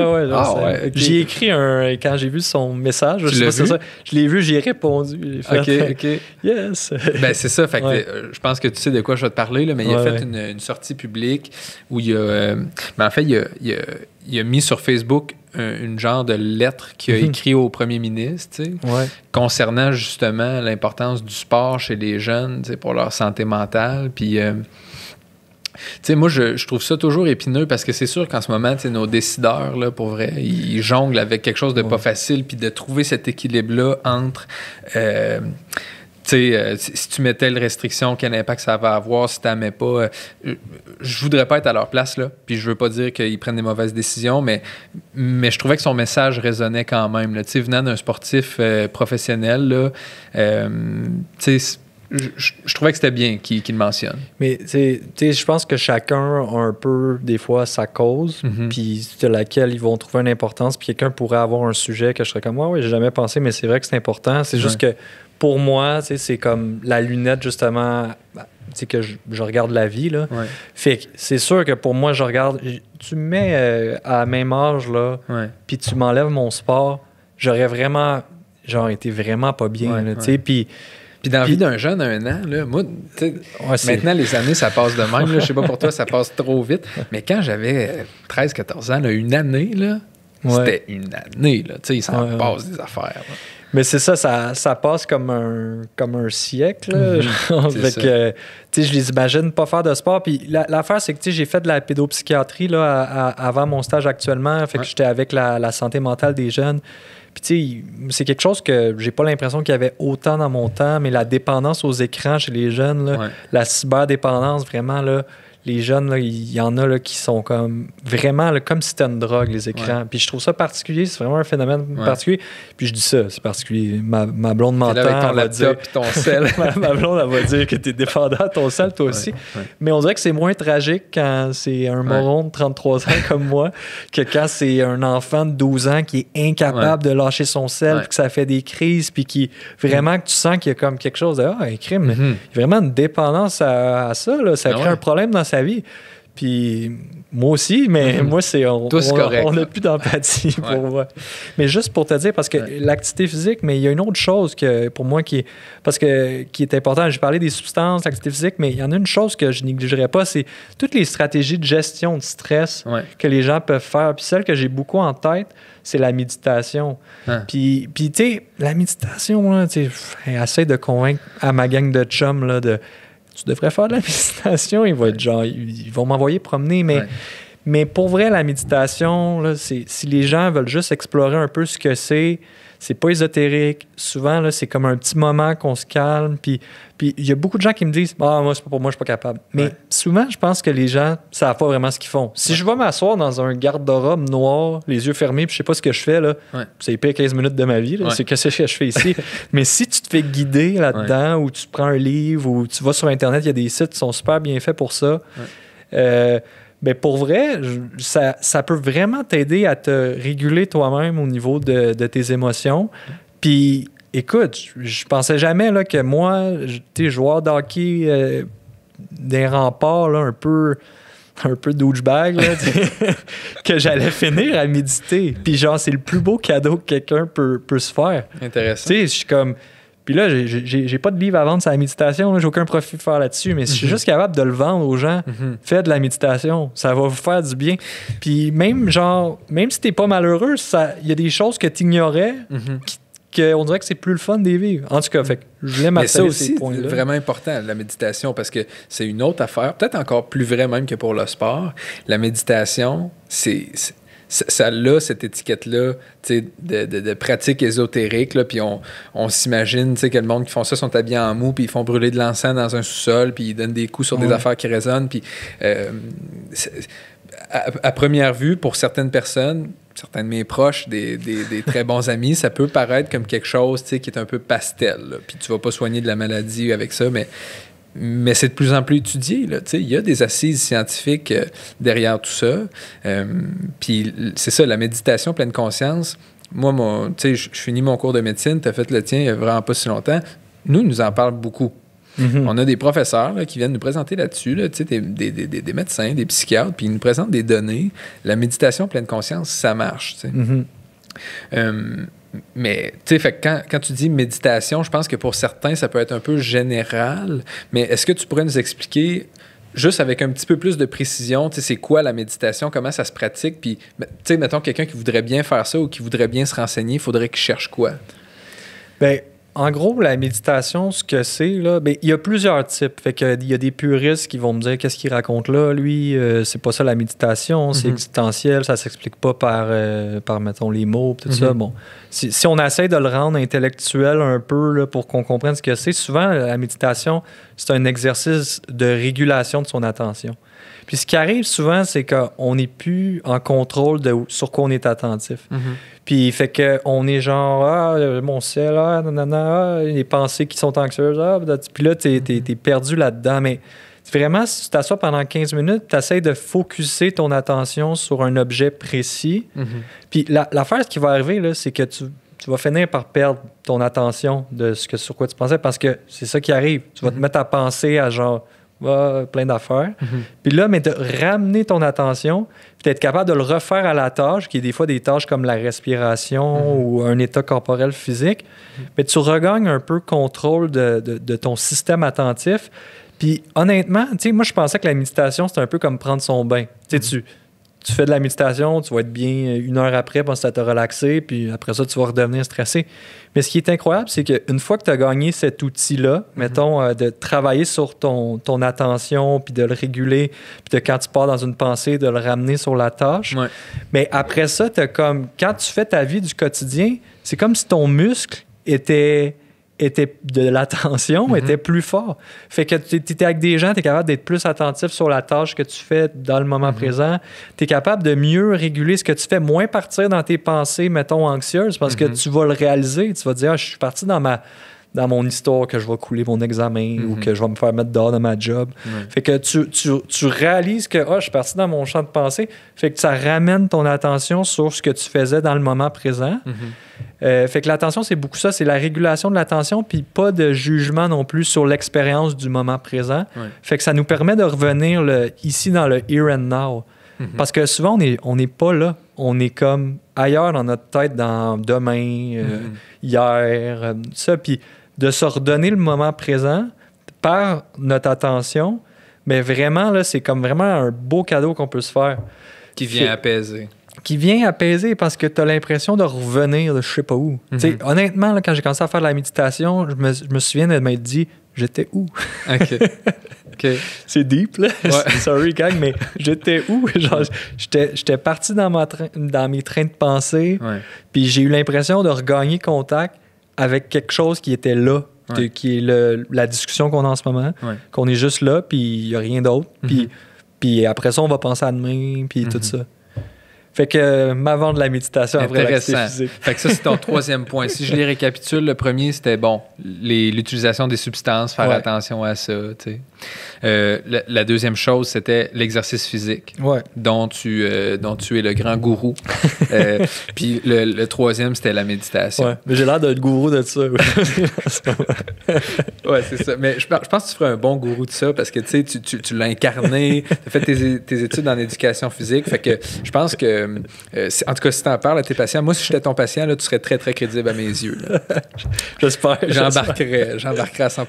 J'ai écrit un. Quand j'ai vu son message, je sais je l'ai vu, j'ai répondu. ok, [LAUGHS] ok. Yes. ben, c'est ça. Fait euh, je pense que tu sais de quoi je vais te parler, là, mais il a fait une sortie publique où il a. Mais euh, ben, en fait, il a, mis sur Facebook euh, une genre de lettre qu'il a mhm. écrit au premier ministre concernant justement l'importance du sport chez les jeunes pour leur santé mentale. Puis, euh, sais, moi, je, trouve ça toujours épineux parce que c'est sûr qu'en ce moment, nos décideurs, là, pour vrai, ils jonglent avec quelque chose de pas facile, puis de trouver cet équilibre-là entre sais, euh, si tu mettais les restriction, quel impact ça va avoir, si tu n'en pas, euh, je voudrais pas être à leur place, là. Puis je veux pas dire qu'ils prennent des mauvaises décisions, mais, mais je trouvais que son message résonnait quand même. Là. Venant d'un sportif euh, professionnel, là, je, trouvais que c'était bien qu'il le mentionne. Mais je pense que chacun a un peu, des fois, sa cause, mm-hmm. puis de laquelle ils vont trouver une importance. Puis quelqu'un pourrait avoir un sujet que je serais comme, moi, oui, j'ai jamais pensé, mais c'est vrai que c'est important. C'est juste que pour moi, c'est comme la lunette, justement, c'est que je, regarde la vie. Fait que c'est sûr que pour moi, je regarde. Tu me mets euh, à la même âge, là, puis tu m'enlèves mon sport, j'aurais vraiment, genre, été vraiment pas bien. Puis. Puis dans la vie d'un jeune à un an, là, moi, maintenant, les années, ça passe de même. je sais pas pour toi, ça passe trop vite. Mais quand j'avais 13-14 euh, ans, une année, c'était une année. Là, s'en passe des affaires. Mais c'est ça, ça, passe comme un, comme un siècle. Mhm. [LAUGHS] je les imagine pas faire de sport. Puis l'affaire, c'est que j'ai fait de la pédopsychiatrie là, avant mon stage actuellement. Fait que j'étais avec la, santé mentale des jeunes. Puis c'est quelque chose que j'ai pas l'impression qu'il y avait autant dans mon temps, mais la dépendance aux écrans chez les jeunes, là, la cyberdépendance, vraiment, là, les jeunes, il y, en a là, qui sont comme vraiment là, comme si c'était une drogue, les écrans. Puis je trouve ça particulier, c'est vraiment un phénomène particulier. Puis je dis ça, c'est particulier. Ma, ma blonde m'entend. Elle va dire. Ton sel. [LAUGHS] ma, blonde, va dire que t'es dépendant à ton sel, toi aussi. Mais on dirait que c'est moins tragique quand c'est un moron de 33 ans [LAUGHS] comme moi que quand c'est un enfant de 12 ans qui est incapable de lâcher son sel, puis que ça fait des crises, puis qui vraiment que tu sens qu'il y a comme quelque chose de ah, un crime. Mm-hmm. Vraiment une dépendance à, ça, là. ça ben crée un problème dans vie. Puis moi aussi, mais [LAUGHS] moi, c'est on n'a plus d'empathie pour moi. Mais juste pour te dire, parce que l'activité physique, mais il y a une autre chose que pour moi qui est, parce que, qui est importante. J'ai parlé des substances, l'activité physique, mais il y en a une chose que je négligerais pas, c'est toutes les stratégies de gestion de stress que les gens peuvent faire. Puis celle que j'ai beaucoup en tête, c'est la méditation. Hein. Puis, tu sais, la méditation, sais, essaie de convaincre à ma gang de chums là, de tu devrais faire de la [LAUGHS] méditation. ils va être genre, ils vont m'envoyer promener, mais. Mais pour vrai, la méditation, là, si les gens veulent juste explorer un peu ce que c'est, c'est pas ésotérique. Souvent, là, c'est comme un petit moment qu'on se calme. Puis puis il y a beaucoup de gens qui me disent Ah, moi, c'est pas pour moi, je suis pas capable. Mais souvent, je pense que les gens savent pas vraiment ce qu'ils font. Si je vais m'asseoir dans un garde-robe noir, les yeux fermés, puis je sais pas ce que je fais, là, c'est 15 minutes de ma vie, c'est que ce que je fais ici. [LAUGHS] Mais si tu te fais guider là-dedans, ou tu prends un livre, ou tu vas sur Internet, il y a des sites qui sont super bien faits pour ça. Euh, mais ben, pour vrai, ça, ça peut vraiment t'aider à te réguler toi-même au niveau de, tes émotions. Puis écoute, je pensais jamais là, que moi, joueur d'hockey euh, des remparts, un peu un peu douchebag, [LAUGHS] que j'allais finir à méditer. Puis genre, c'est le plus beau cadeau que quelqu'un peut, peut se faire. Intéressant. Tu sais, je suis comme, puis là, j'ai pas de livre à vendre sur la méditation, j'ai aucun profit à faire là-dessus, mais si je suis mhm. juste capable de le vendre aux gens, mhm. Fais de la méditation, ça va vous faire du bien. Puis même, genre, même si t'es pas malheureux, il y a des choses que t'ignorais mhm. ignorais que qu'on dirait que c'est plus le fun des vivre. En tout cas, fait je l'aime à ça aussi. C'est vraiment important, la méditation, parce que c'est une autre affaire, peut-être encore plus vrai même que pour le sport. La méditation, c'est ça a cette étiquette-là de, de, de pratiques ésotériques. Puis on, on s'imagine que le monde qui font ça sont habillés en mou, puis ils font brûler de l'encens dans un sous-sol, puis ils donnent des coups sur des affaires qui résonnent. Puis euh, à, première vue, pour certaines personnes, certains de mes proches, des, [LAUGHS] très bons amis, ça peut paraître comme quelque chose qui est un peu pastel. Puis tu vas pas soigner de la maladie avec ça, mais mais c'est de plus en plus étudié. Là, il y a des assises scientifiques euh, derrière tout ça. Euh, puis c'est ça, la méditation pleine conscience. Moi, je finis mon cours de médecine, tu as fait le tien il n'y a vraiment pas si longtemps. Nous, nous en parle beaucoup. Mm-hmm. On a des professeurs là, qui viennent nous présenter là-dessus, là, des, des, médecins, des psychiatres, puis ils nous présentent des données. La méditation pleine conscience, ça marche. Mm-hmm. Euh, mais, tu sais, quand, tu dis méditation, je pense que pour certains, ça peut être un peu général, mais est-ce que tu pourrais nous expliquer juste avec un petit peu plus de précision, tu sais, c'est quoi la méditation, comment ça se pratique, puis, tu sais, mettons, quelqu'un qui voudrait bien faire ça ou qui voudrait bien se renseigner, il faudrait qu'il cherche quoi? Bien, en gros, la méditation, ce que c'est, là, ben, il y a plusieurs types. Fait que, il y a des puristes qui vont me dire qu'est-ce qu'il raconte là, lui, euh, c'est pas ça la méditation, c'est mhm. existentiel, ça s'explique pas par, euh, par, mettons, les mots, tout ça. Mhm. Bon, si, on essaie de le rendre intellectuel un peu pour qu'on comprenne ce que c'est, souvent, la méditation, c'est un exercice de régulation de son attention. Puis ce qui arrive souvent, c'est qu'on n'est plus en contrôle de sur quoi on est attentif. Mhm. Puis il fait que on est genre ah, mon ciel, ah, nanana, ah, les pensées qui sont anxieuses, ah, puis là, t'es, es, mhm. perdu là-dedans. Mais vraiment, si tu t'assois pendant 15 minutes, tu essaies de focuser ton attention sur un objet précis. Mhm. Puis l'affaire, ce qui va arriver, c'est que tu, vas finir par perdre ton attention de ce que sur quoi tu pensais parce que c'est ça qui arrive. Tu vas mhm. te mettre à penser à genre plein d'affaires. Mhm. Puis là, mais de ramener ton attention, puis d'être capable de le refaire à la tâche, qui est des fois des tâches comme la respiration mhm. ou un état corporel physique, mhm. mais tu regagnes un peu contrôle de, ton système attentif. Puis honnêtement, tu sais, moi, je pensais que la méditation, c'était un peu comme prendre son bain. Tu sais, tu tu fais de la méditation, tu vas être bien euh, une heure après parce que ça t'a relaxé, puis après ça, tu vas redevenir stressé. Mais ce qui est incroyable, c'est qu'une fois que tu as gagné cet outil-là, mhm. mettons, euh, de travailler sur ton, ton attention, puis de le réguler, puis de quand tu pars dans une pensée, de le ramener sur la tâche. Mais après ça, comme, quand tu fais ta vie du quotidien, c'est comme si ton muscle était était de l'attention mm-hmm. était plus fort. Fait que tu étais avec des gens, tu es capable d'être plus attentif sur la tâche que tu fais dans le moment mm-hmm. présent. Tu es capable de mieux réguler ce que tu fais, moins partir dans tes pensées, mettons, anxieuses, parce que mm-hmm. tu vas le réaliser. Tu vas dire, ah, je suis parti dans ma dans mon histoire que je vais couler mon examen ou que je vais me faire mettre dehors de ma job. Fait que tu, tu, réalises que oh, je suis parti dans mon champ de pensée. Fait que ça ramène ton attention sur ce que tu faisais dans le moment présent. Euh, fait que l'attention, c'est beaucoup ça, c'est la régulation de l'attention, puis pas de jugement non plus sur l'expérience du moment présent. Fait que ça nous permet de revenir ici dans le here and now. Mm-hmm. Parce que souvent, on n'est pas là. On est comme ailleurs dans notre tête, dans demain, euh, mm-hmm. hier, euh, ça. Puis de se redonner le moment présent par notre attention, mais vraiment, là, c'est comme vraiment un beau cadeau qu'on peut se faire. Qui vient apaiser qui vient apaiser parce que tu as l'impression de revenir de je sais pas où. Mhm. Honnêtement, quand j'ai commencé à faire la méditation, je me, souviens de m'être dit j'étais où [LAUGHS] C'est deep, là. [LAUGHS] Sorry, gang, mais j'étais où [LAUGHS] J'étais parti dans, ma dans mes trains de pensée, puis j'ai eu l'impression de regagner contact avec quelque chose qui était là. qui est la discussion qu'on a en ce moment, qu'on est juste là, puis il n'y a rien d'autre. Mhm. Puis, après ça, on va penser à demain, puis tout mhm. ça. Fait que euh, m'avant de la méditation après Physique. Fait que ça, c'est ton [LAUGHS] troisième point. Si je les récapitule, le premier, c'était bon, l'utilisation des substances, faire attention à ça. Euh, la, deuxième chose, c'était l'exercice physique, ouais. dont, tu, euh, dont tu es le grand gourou. Euh, [LAUGHS] puis le, troisième, c'était la méditation. Ouais. Mais j'ai l'air d'être gourou de ça. [LAUGHS] ouais, c'est ça. Mais je, pense que tu ferais un bon gourou de ça parce que tu, tu, tu l'as incarné, tu as fait tes, tes études en éducation physique. Fait que je pense que euh, euh, en tout cas, si en parles à tes patients, moi, si j'étais ton patient, là, tu serais très, très crédible à mes yeux. [LAUGHS] j'espère. J'embarquerais, j'embarquerais à 100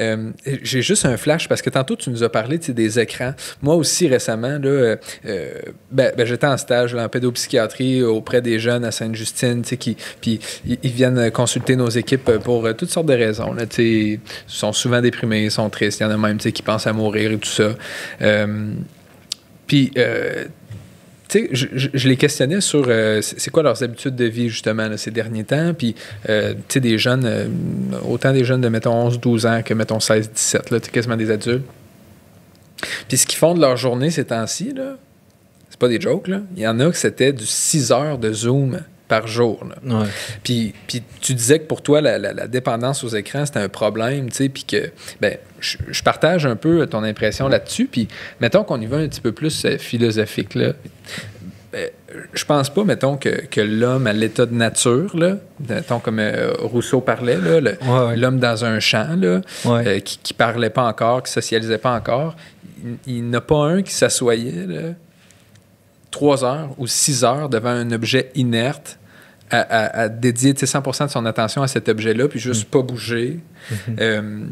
euh, J'ai juste un flash parce que tantôt, tu nous as parlé des écrans. Moi aussi, récemment, là, ben, ben, j'étais en stage en pédopsychiatrie auprès des jeunes à Sainte-Justine, qui puis ils viennent consulter nos équipes pour toutes sortes de raisons. Là, ils sont souvent déprimés, ils sont tristes, il y en a même qui pensent à mourir et tout ça. Puis, tu sais, je, les questionnais sur euh, c'est quoi leurs habitudes de vie, justement, ces derniers temps. Puis, euh, tu sais, des jeunes, euh, autant des jeunes de, mettons, 11-12 ans que, mettons, 16-17, là, quasiment des adultes. Puis, ce qu'ils font de leur journée ces temps-ci, là, c'est pas des jokes, là. Il y en a que c'était du 6 heures de Zoom par jour. Là. Puis, tu disais que pour toi, la, dépendance aux écrans, c'était un problème, tu sais, puis que, ben, je, partage un peu ton impression là-dessus, puis mettons qu'on y va un petit peu plus euh, philosophique, là. Ben, je pense pas, mettons, que, l'homme à l'état de nature, là, mettons, comme euh, Rousseau parlait, là, l'homme dans un champ, là, euh, qui, qui parlait pas encore, qui socialisait pas encore, il, n'a pas un qui s'assoyait, là, trois heures ou six heures devant un objet inerte à, dédier 100% de son attention à cet objet-là, puis juste mm. pas bouger. Mm-hmm. Euh,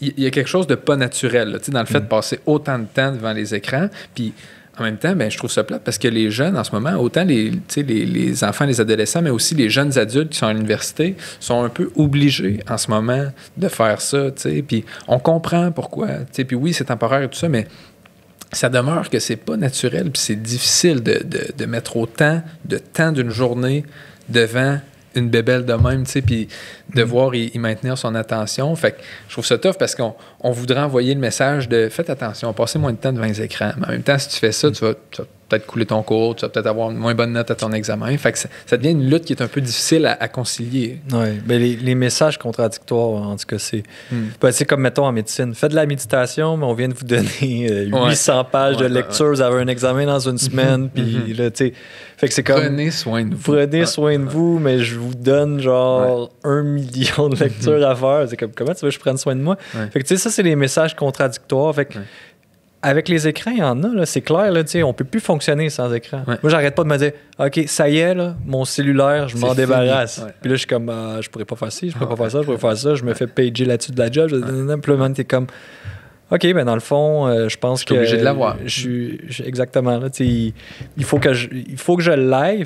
il y, a quelque chose de pas naturel dans le fait mm. de passer autant de temps devant les écrans. Puis en même temps, ben, je trouve ça plate parce que les jeunes en ce moment, autant les, les, les enfants, les adolescents, mais aussi les jeunes adultes qui sont à l'université, sont un peu obligés en ce moment de faire ça. Puis on comprend pourquoi. Puis oui, c'est temporaire et tout ça, mais ça demeure que c'est pas naturel, puis c'est difficile de, mettre autant de temps d'une journée devant une bébelle de même, tu sais, puis de mm. voir y, maintenir son attention. Fait que je trouve ça tough parce qu'on on voudrait envoyer le message de faites attention, passez moins de temps devant les écrans. Mais en même temps, si tu fais ça, mm. tu vas, peut-être couler ton cours, tu vas peut-être avoir une moins bonne note à ton examen. Fait que ça, devient une lutte qui est un peu difficile à, concilier. Oui, mais ben, les, messages contradictoires, en tout cas, c'est mm. ben, C'est comme, mettons, en médecine, faites de la méditation, mais on vient de vous donner 800 euh, pages de lecture, vous avez un examen dans une mm-hmm. semaine, puis mm-hmm. là, tu sais... Fait que c'est comme... Prenez soin de vous. Prenez soin de vous, mais je vous donne, genre, un million de mm-hmm. lectures à faire. C'est comme, comment tu veux que je prenne soin de moi? Fait que, tu sais, c'est les messages contradictoires. Fait Avec les écrans, il y en a, c'est clair, là, on peut plus fonctionner sans écran. Moi, j'arrête pas de me dire, OK, ça y est, là, mon cellulaire, je m'en débarrasse. Puis là, je suis comme, je ah, je pourrais pas faire ci, je pourrais ah, pas faire ça, je pourrais faire ça, je me fais pager là-dessus de la job. Simplement, es comme, OK, mais ben, dans le fond, euh, je pense tu que. obligé de l'avoir. exactement. Là, il, il faut que je, il faut que je l'aille.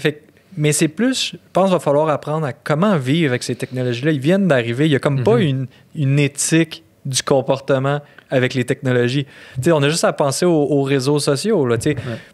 mais c'est plus, je pense qu'il va falloir apprendre à comment vivre avec ces technologies-là. Ils viennent d'arriver. Il n'y a comme pas mm-hmm. une, une éthique du comportement avec les technologies. on a juste à penser aux, réseaux sociaux. Là,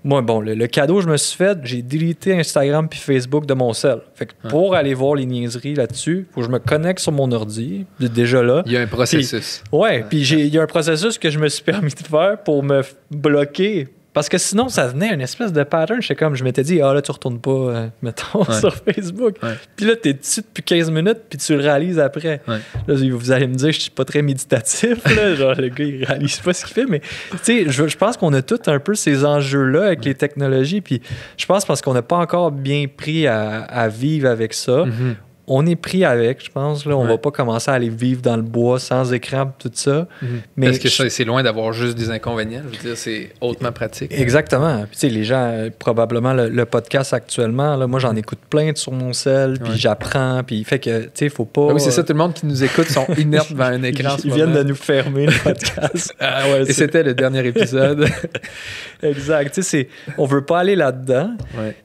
Moi, bon, le, cadeau que je me suis fait, j'ai délité Instagram puis Facebook de mon cell. Fait que pour aller voir les niaiseries là-dessus, faut que je me connecte sur mon ordi, déjà là. Il y a un processus. ouais, puis il y a un processus que je me suis [LAUGHS] permis de faire pour me bloquer parce que sinon, ça venait une espèce de pattern. C'est comme, je m'étais dit, ah là, tu retournes pas, euh, [LAUGHS] mettons, sur Facebook. Puis là, t'es dessus depuis 15 minutes, puis tu le réalises après. vous allez me dire, je suis pas très méditatif. Là. [LAUGHS] Genre, le gars, il réalise pas ce qu'il fait. Mais, tu sais, je, pense qu'on a tous un peu ces enjeux-là avec les technologies. Puis je pense parce qu'on n'a pas encore bien pris à, vivre avec ça, mm-hmm on est pris avec, je pense. Là. On ne va pas commencer à aller vivre dans le bois sans écran, tout ça. Mhm. Mais Parce que c'est loin d'avoir juste des inconvénients. c'est hautement pratique. Exactement. les gens, probablement, le, podcast actuellement, moi, j'en écoute plein sur mon sel, puis j'apprends, puis fait que, tu sais, faut pas... Ah oui, c'est ça. Tout le monde qui nous écoute sont [LAUGHS] inertes devant un écran. Ils, viennent de nous fermer le podcast. [LAUGHS] Ah Et c'était le dernier épisode. [LAUGHS] exact. Tu sais, on veut pas aller là-dedans,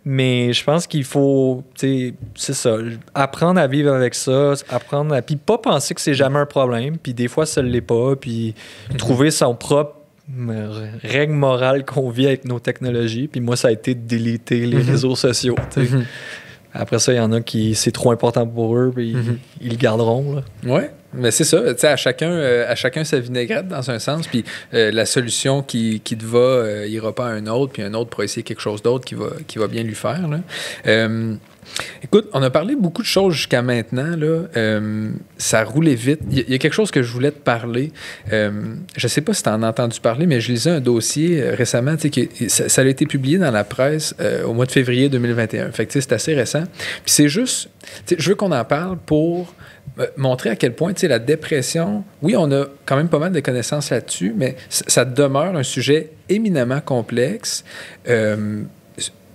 mais je pense qu'il faut, tu sais, c'est ça, apprendre à vivre avec ça, apprendre à. Puis pas penser que c'est jamais un problème, puis des fois, ça ne l'est pas, puis mhm. trouver son propre euh, règle morale qu'on vit avec nos technologies. Puis moi, ça a été de déliter les mhm. réseaux sociaux. Mhm. Après ça, il y en a qui c'est trop important pour eux, puis ils, le garderont. Oui, Ouais. Mais c'est ça, à chacun, euh, à chacun sa vinaigrette dans un sens, puis euh, la solution qui, te va il ira pas à un autre, puis un autre pour essayer quelque chose d'autre qui va, qui va bien lui faire. Là. Écoute, on a parlé beaucoup de choses jusqu'à maintenant. Là. Euh, ça roulait vite. Il y, a quelque chose que je voulais te parler. Euh, je ne sais pas si tu en as entendu parler, mais je lisais un dossier euh, récemment. ça, ça, a été publié dans la presse au mois de février 2021. Fait que c'est assez récent. Puis c'est juste, je veux qu'on en parle pour montrer à quel point la dépression, oui, on a quand même pas mal de connaissances là-dessus, mais ça demeure un sujet éminemment complexe.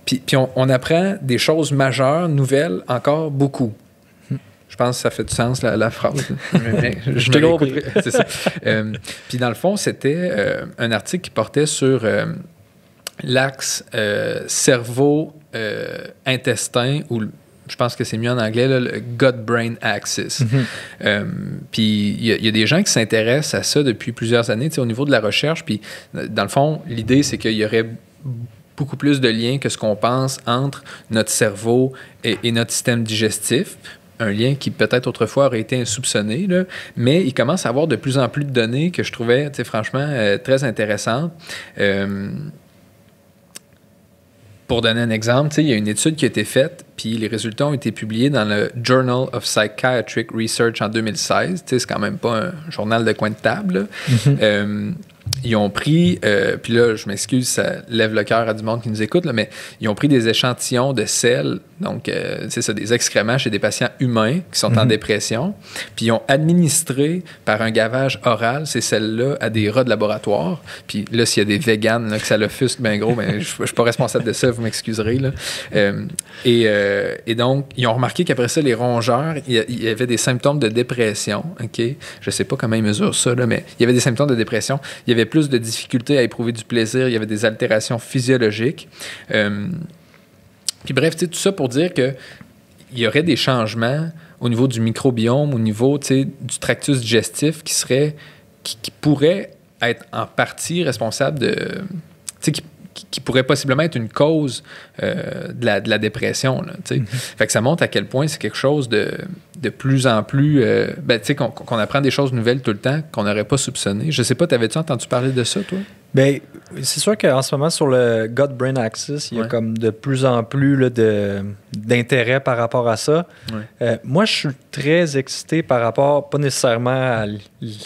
Puis, on, apprend des choses majeures, nouvelles, encore beaucoup. Je pense que ça fait du sens, la, la phrase. [LAUGHS] je te compris. C'est ça. Euh, puis dans le fond, c'était euh, un article qui portait sur euh, l'axe cerveau-intestin, ou je pense que c'est mieux en anglais, le gut-brain axis. Mm-hmm. puis il y, y, a des gens qui s'intéressent à ça depuis plusieurs années, au niveau de la recherche. Puis dans le fond, l'idée, c'est qu'il y aurait beaucoup plus de liens que ce qu'on pense entre notre cerveau et, notre système digestif un lien qui peut-être autrefois aurait été insoupçonné, là, mais il commence à avoir de plus en plus de données que je trouvais franchement euh, très intéressantes. Euh, pour donner un exemple, il y a une étude qui a été faite, puis les résultats ont été publiés dans le Journal of Psychiatric Research en 2016. C'est quand même pas un journal de coin de table. Mm-hmm. Euh, ils ont pris, euh, puis là, je m'excuse, ça lève le cœur à du monde qui nous écoute, mais ils ont pris des échantillons de sel donc, euh, c'est ça, des excréments chez des patients humains qui sont en mhm. dépression, puis ils ont administré par un gavage oral, c'est celle-là, à des rats de laboratoire. Puis là, s'il y a des véganes que ça le fuste, ben gros, ben, je ne suis pas responsable de ça, vous m'excuserez. Euh, euh, et, donc, ils ont remarqué qu'après ça, les rongeurs, il y, avait des symptômes de dépression, OK? Je ne sais pas comment ils mesurent ça, là, mais il y avait des symptômes de dépression. Il y avait plus de difficultés à éprouver du plaisir, il y avait des altérations physiologiques. Puis bref, tout ça pour dire que il y aurait des changements au niveau du microbiome, au niveau du tractus digestif qui serait qui, pourrait être en partie responsable de qui, qui pourrait possiblement être une cause euh, de, la, dépression. Là, mm-hmm. Fait que ça montre à quel point c'est quelque chose de, de plus en plus... Euh, ben, qu'on apprend des choses nouvelles tout le temps qu'on n'aurait pas soupçonné. Je sais pas, t'avais-tu entendu parler de ça, toi? Ben, c'est sûr qu'en ce moment, sur le God Brain Axis, il y a comme de plus en plus de, d'intérêt par rapport à ça. Euh, moi, je suis très excité par rapport, pas nécessairement à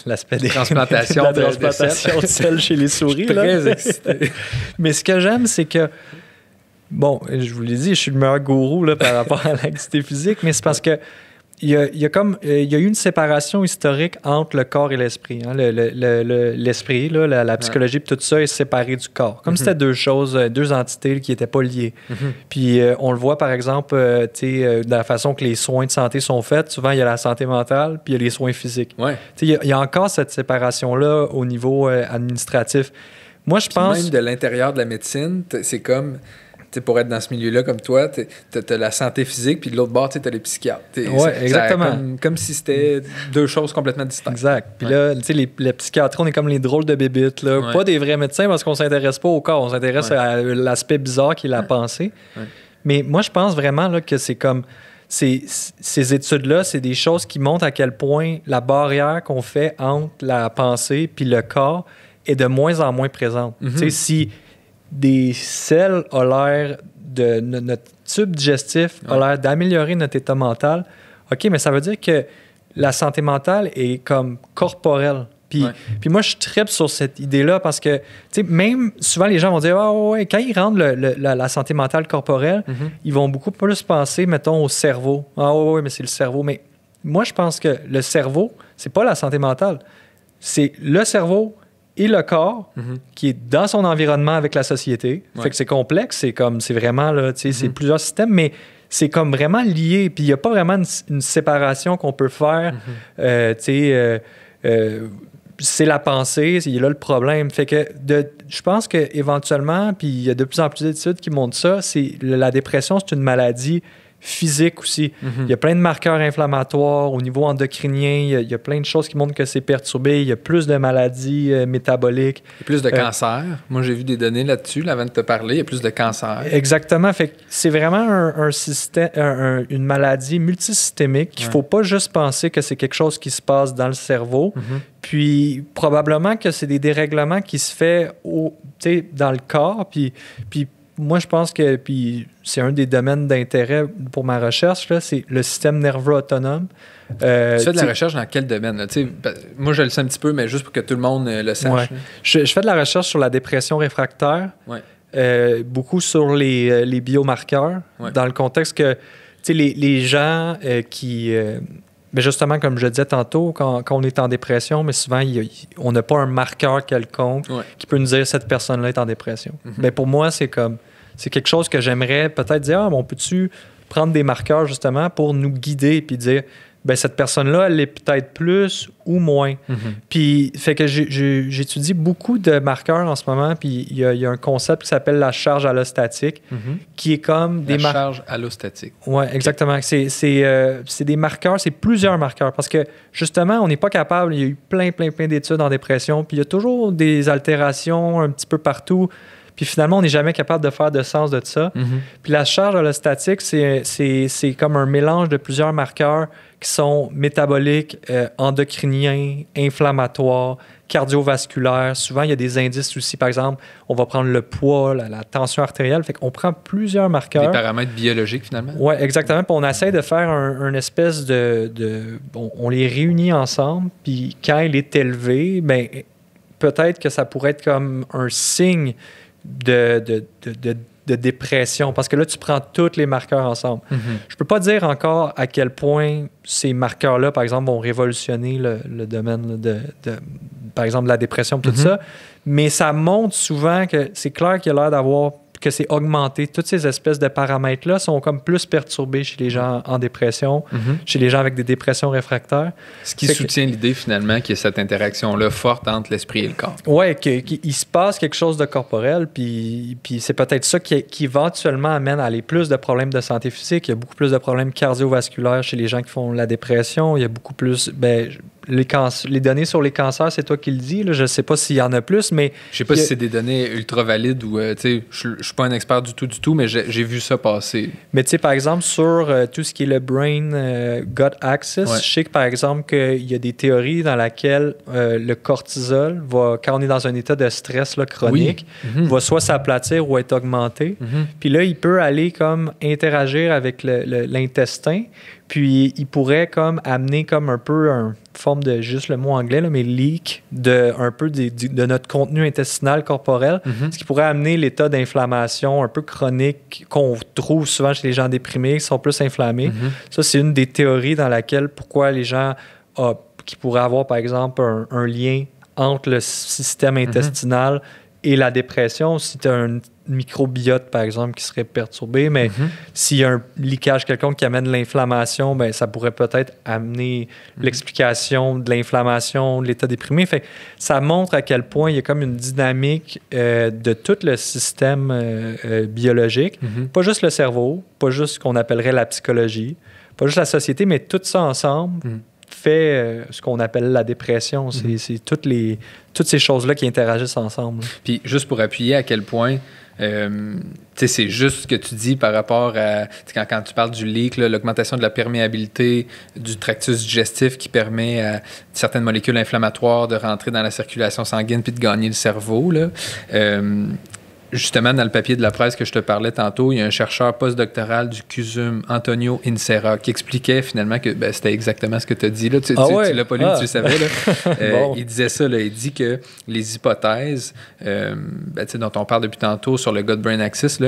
l'aspect des transplantations, transplantation [LAUGHS] de, sel chez les [LAUGHS] souris. Je très excité. [LAUGHS] Mais ce que j'aime, c'est que bon, je vous l'ai dit, je suis le meilleur gourou là, par rapport à l'activité physique, mais c'est parce que il y a, comme il euh, y a eu une séparation historique entre le corps et l'esprit. Hein. L'esprit, la, psychologie, tout ça est séparé du corps. Comme mhm. si c'était deux choses, euh, deux entités qui n'étaient pas liées. Mhm. Puis euh, on le voit par exemple, euh, la façon que les soins de santé sont faits. Souvent il y a la santé mentale, puis il y a les soins physiques. Il y, y, a encore cette séparation là au niveau administratif. Moi je pense même de l'intérieur de la médecine, c'est comme pour être dans ce milieu-là comme toi, tu as la santé physique, puis de l'autre bord, as les psychiatres. Ouais, exactement. Comme, si c'était deux choses complètement distinctes. Exact. Puis là, tu sais, les, les psychiatres, on est comme les drôles de bébites, là. Pas des vrais médecins parce qu'on s'intéresse pas au corps, on s'intéresse à l'aspect bizarre qui est la pensée. Mais moi, je pense vraiment là, que c'est comme ces, ces études-là, c'est des choses qui montrent à quel point la barrière qu'on fait entre la pensée puis le corps est de moins en moins présente. Mm-hmm. Tu sais, Si des sels ont l'air de notre tube digestif a l'air d'améliorer notre état mental. OK, mais ça veut dire que la santé mentale est comme corporelle. Puis, puis moi, je tripe sur cette idée-là parce que, tu sais, même souvent, les gens vont dire, ah oh, ouais, quand ils rendent la, santé mentale corporelle, mm-hmm. ils vont beaucoup plus penser, mettons, au cerveau. Ah oh, ouais, mais c'est le cerveau. Mais moi, je pense que le cerveau, c'est pas la santé mentale. C'est le cerveau, et le corps qui est dans son environnement avec la société. Fait que c'est complexe, c'est comme, c'est vraiment, là, c'est mhm. plusieurs systèmes, mais c'est comme vraiment lié. Puis il n'y a pas vraiment une, séparation qu'on peut faire. Mhm. Euh, euh, euh, c'est la pensée, c'est là le problème. Fait que je pense que éventuellement, puis il y a de plus en plus d'études qui montrent ça, c'est la dépression, c'est une maladie physique aussi. Mhm. Il y a plein de marqueurs inflammatoires au niveau endocrinien. Il y a, plein de choses qui montrent que c'est perturbé. Il y a plus de maladies euh, métaboliques. Il plus de euh, cancers. Moi, j'ai vu des données là-dessus avant de te parler. Il y a plus de cancers. Exactement. c'est vraiment un, système, une maladie multisystémique qu'il ne faut pas juste penser que c'est quelque chose qui se passe dans le cerveau. Mhm. Puis probablement que c'est des dérèglements qui se font au, dans le corps. Puis, puis moi, je pense que, puis c'est un des domaines d'intérêt pour ma recherche, c'est le système nerveux autonome. Euh, tu fais de la recherche dans quel domaine? Ben, moi, je le sais un petit peu, mais juste pour que tout le monde euh, le sache. Je, fais de la recherche sur la dépression réfractaire, euh, beaucoup sur les, biomarqueurs, dans le contexte que les, gens qui... mais ben, justement, comme je disais tantôt, quand, on est en dépression, mais souvent, on n'a pas un marqueur quelconque qui peut nous dire cette personne-là est en dépression. Mais mm-hmm. ben, pour moi, c'est comme c'est quelque chose que j'aimerais peut-être dire, ah, on peut-tu prendre des marqueurs justement pour nous guider puis dire, ben cette personne-là, elle est peut-être plus ou moins. Mm-hmm. Puis, fait que j'étudie beaucoup de marqueurs en ce moment, puis il y, a un concept qui s'appelle la charge allostatique, mm-hmm. qui est comme des marqueurs. La charge allostatique. Oui, exactement. Euh, c'est des marqueurs, c'est plusieurs marqueurs, parce que justement, on n'est pas capable, il y a eu plein, plein, plein d'études en dépression, puis il y a toujours des altérations un petit peu partout. Puis finalement, on n'est jamais capable de faire de sens de ça. Mhm. Puis la charge allostatique, c'est comme un mélange de plusieurs marqueurs qui sont métaboliques, euh, endocriniens, inflammatoires, cardiovasculaires. Souvent, il y a des indices aussi. Par exemple, on va prendre le poids, la, tension artérielle. Fait qu'on prend plusieurs marqueurs. Des paramètres biologiques, finalement. Oui, exactement. Puis on essaie de faire un, une espèce de... bon, on les réunit ensemble. Puis quand il est élevé, bien, peut-être que ça pourrait être comme un signe de, de, dépression, parce que là, tu prends tous les marqueurs ensemble. Mhm. Je ne peux pas dire encore à quel point ces marqueurs-là, par exemple, vont révolutionner le, domaine de, par exemple, la dépression, tout mhm. ça, mais ça montre souvent que c'est clair qu'il y a l'air d'avoir que c'est augmenté. Toutes ces espèces de paramètres-là sont comme plus perturbés chez les gens en dépression, mhm. chez les gens avec des dépressions réfractaires. Ce qui soutient l'idée finalement qu'il y a cette interaction-là forte entre l'esprit et le corps. Oui, qu'il se passe quelque chose de corporel, puis, puis c'est peut-être ça qui, qui, éventuellement amène à aller plus de problèmes de santé physique. Il y a beaucoup plus de problèmes cardiovasculaires chez les gens qui font la dépression. Il y a beaucoup plus... Ben, les, données sur les cancers, c'est toi qui le dis. Je ne sais pas s'il y en a plus, mais. Je ne sais pas si c'est des données ultra valides ou. Euh, je ne suis pas un expert du tout, du tout, mais j'ai vu ça passer. Mais tu sais, par exemple, sur euh, tout ce qui est le brain euh, gut axis, je sais que par exemple qu'il y a des théories dans lesquelles le cortisol, va, quand on est dans un état de stress chronique, mhm. va soit s'aplatir ou être augmenté. Mhm. Puis là, il peut aller comme interagir avec l'intestin. Puis il pourrait comme amener comme un peu une forme de juste le mot anglais, là, mais leak de un peu de, de, notre contenu intestinal corporel, mhm. ce qui pourrait amener l'état d'inflammation un peu chronique qu'on trouve souvent chez les gens déprimés, qui sont plus inflammés. Mhm. Ça, c'est une des théories dans laquelle pourquoi les gens qui pourraient avoir, par exemple, un, lien entre le système mhm. intestinal et la dépression, si tu as une microbiote, par exemple, qui serait perturbé. Mais mhm. s'il y a un liquage quelconque qui amène l'inflammation, mais ben, ça pourrait peut-être amener mhm. l'explication de l'inflammation, de l'état déprimé. Fait, ça montre à quel point il y a comme une dynamique euh, de tout le système euh, euh, biologique. Mhm. Pas juste le cerveau, pas juste ce qu'on appellerait la psychologie, pas juste la société, mais tout ça ensemble fait ce qu'on appelle la dépression. C'est toutes, les, toutes ces choses-là qui interagissent ensemble. Puis juste pour appuyer à quel point euh, c'est juste ce que tu dis par rapport à quand, tu parles du leak, l'augmentation de la perméabilité du tractus digestif qui permet à certaines molécules inflammatoires de rentrer dans la circulation sanguine puis de gagner le cerveau. Là. Euh, justement, dans le papier de la presse que je te parlais tantôt, il y a un chercheur postdoctoral du CUSUM, Antonio Insera, qui expliquait finalement que ben, c'était exactement ce que tu as ah dit. Tu, l'as pas lu, tu le ah. savais. Là. [LAUGHS] Euh, il disait ça. Il dit que les hypothèses euh, ben, dont on parle depuis tantôt sur le gut-brain axis,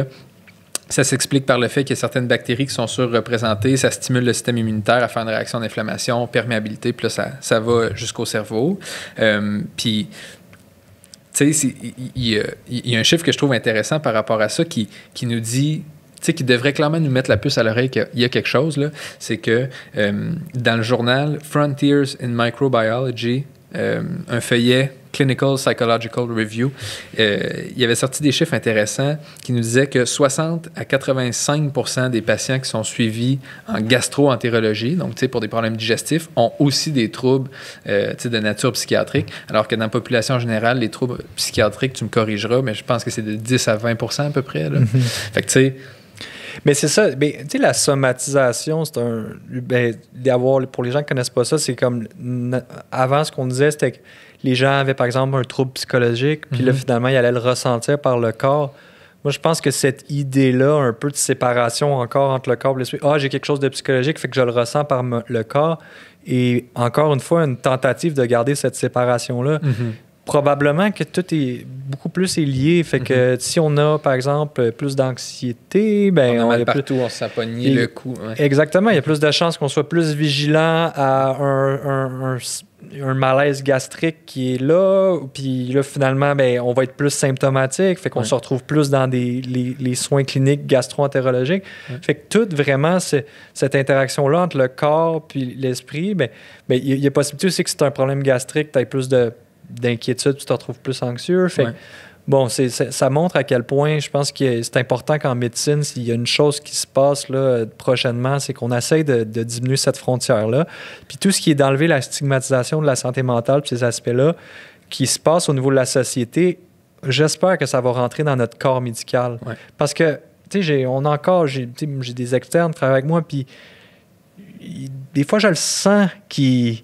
ça s'explique par le fait qu'il y a certaines bactéries qui sont surreprésentées, ça stimule le système immunitaire à faire une réaction d'inflammation, perméabilité, puis là, ça, ça va jusqu'au cerveau. Euh, puis tu sais, euh, il y, a un chiffre que je trouve intéressant par rapport à ça qui, nous dit, tu sais, qui devrait clairement nous mettre la puce à l'oreille qu'il y a quelque chose, là. C'est que euh, dans le journal Frontiers in Microbiology, euh, un feuillet Clinical Psychological Review, euh, il avait sorti des chiffres intéressants qui nous disaient que 60 à 85 des patients qui sont suivis en gastro-entérologie, donc pour des problèmes digestifs, ont aussi des troubles euh, de nature psychiatrique, alors que dans la population générale, les troubles psychiatriques, tu me corrigeras, mais je pense que c'est de 10 à 20 à peu près. Mhm. mais c'est ça. tu sais, la somatisation, c'est un. Ben, pour les gens qui ne connaissent pas ça, c'est comme. Avant, ce qu'on disait, c'était les gens avaient, par exemple, un trouble psychologique, puis là, mhm. finalement, ils allaient le ressentir par le corps. Moi, je pense que cette idée-là, un peu de séparation encore entre le corps et l'esprit, ah, j'ai quelque chose de psychologique, fait que je le ressens par le corps. Et encore une fois, une tentative de garder cette séparation-là. Mhm probablement que tout est beaucoup plus lié. Fait que mhm. si on a, par exemple, plus d'anxiété, ben on, a on mal partout, on se le coup. Exactement, il y a plus de chances qu'on soit plus vigilant à un, malaise gastrique qui est là. Puis là, finalement, ben, on va être plus symptomatique. Fait qu'on se retrouve plus dans des, les, soins cliniques gastro-entérologiques. Fait que tout vraiment, cette interaction-là entre le corps puis l'esprit, ben, ben il y, a possibilité aussi que c'est un problème gastrique, tu as plus de d'inquiétude, tu te retrouves plus anxieux. Bon, c'est ça montre à quel point je pense que c'est important qu'en médecine, s'il y a une chose qui se passe là, prochainement, c'est qu'on essaye de, diminuer cette frontière-là. Puis tout ce qui est d'enlever la stigmatisation de la santé mentale, puis ces aspects-là, qui se passent au niveau de la société, j'espère que ça va rentrer dans notre corps médical. Parce que, tu sais, on a encore, j'ai des externes qui travaillent avec moi, puis des fois, je le sens qu'ils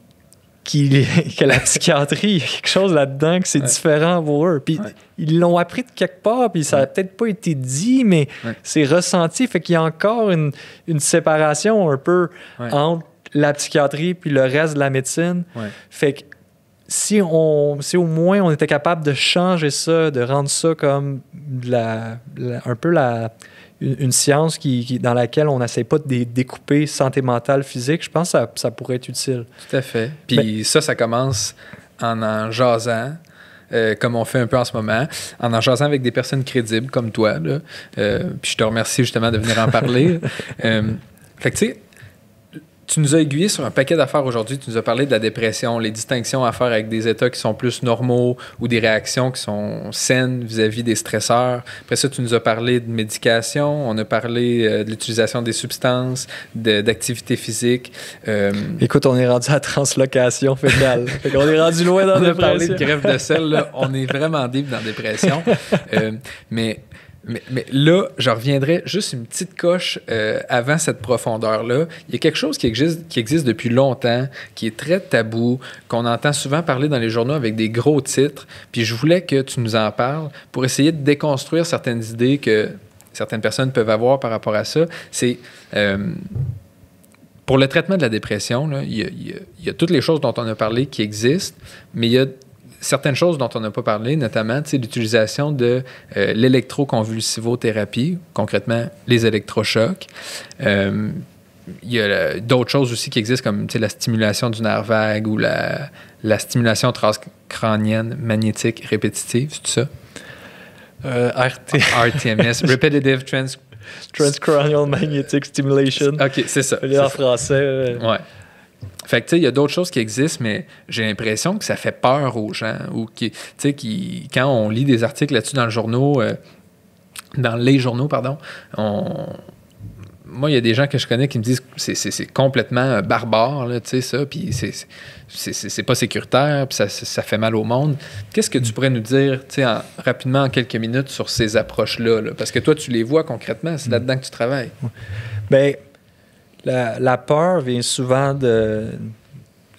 y [LAUGHS] que la psychiatrie, il y a quelque chose là-dedans que c'est différent pour eux. Puis ils l'ont appris de quelque part, puis ça n'a peut-être pas été dit, mais c'est ressenti. Fait qu'il y a encore une, séparation un peu entre la psychiatrie puis le reste de la médecine. Fait que si, on, si au moins on était capable de changer ça, de rendre ça comme un peu la une, science qui, dans laquelle on n'essaie pas de découper santé mentale, physique, je pense que ça, pourrait être utile. Tout à fait. Puis ça, ça commence en en jasant. Euh, comme on fait un peu en ce moment, en en jasant avec des personnes crédibles comme toi. Euh, puis je te remercie justement de venir en parler. [LAUGHS] Euh, fait tu tu nous as aiguillé sur un paquet d'affaires aujourd'hui. Tu nous as parlé de la dépression, les distinctions à faire avec des états qui sont plus normaux ou des réactions qui sont saines vis-à-vis des stresseurs. Après ça, tu nous as parlé de médication, on a parlé euh, de l'utilisation des substances, d'activité physique. Euh, Écoute, on est rendu à translocation fédérale. [LAUGHS] on est rendu loin dans la dépression. On de grève de sel, on est vraiment deep dans la dépression. [LAUGHS] Euh, mais mais, mais, là, je reviendrai juste une petite coche euh, avant cette profondeur-là. Il y a quelque chose qui existe, qui existe depuis longtemps, qui est très tabou, qu'on entend souvent parler dans les journaux avec des gros titres. Puis je voulais que tu nous en parles pour essayer de déconstruire certaines idées que certaines personnes peuvent avoir par rapport à ça. C'est. Euh, pour le traitement de la dépression, là, il, il y a toutes les choses dont on a parlé qui existent, mais il y a certaines choses dont on n'a pas parlé, notamment l'utilisation de euh, l'électroconvulsivothérapie, concrètement les électrochocs. Euh, il y a d'autres choses aussi qui existent, comme la stimulation du nerf vague ou la, stimulation transcrânienne magnétique répétitive, c'est ça? Euh, RTMS, [LAUGHS] Repetitive Transcranial Magnetic Stimulation. OK, c'est ça. en français. Ouais. Fait que, tu il y a d'autres choses qui existent, mais j'ai l'impression que ça fait peur aux gens. Ou qui, tu sais, qui, quand on lit des articles là-dessus dans le journaux, euh, dans les journaux, pardon, on, moi, il y a des gens que je connais qui me disent que c'est complètement euh, barbare, tu sais, ça, puis c'est pas sécuritaire, puis ça, ça, fait mal au monde. Qu'est-ce que tu pourrais nous dire, tu rapidement, en quelques minutes, sur ces approches-là? Parce que toi, tu les vois concrètement, c'est là-dedans que tu travailles. Ben, la, peur vient souvent de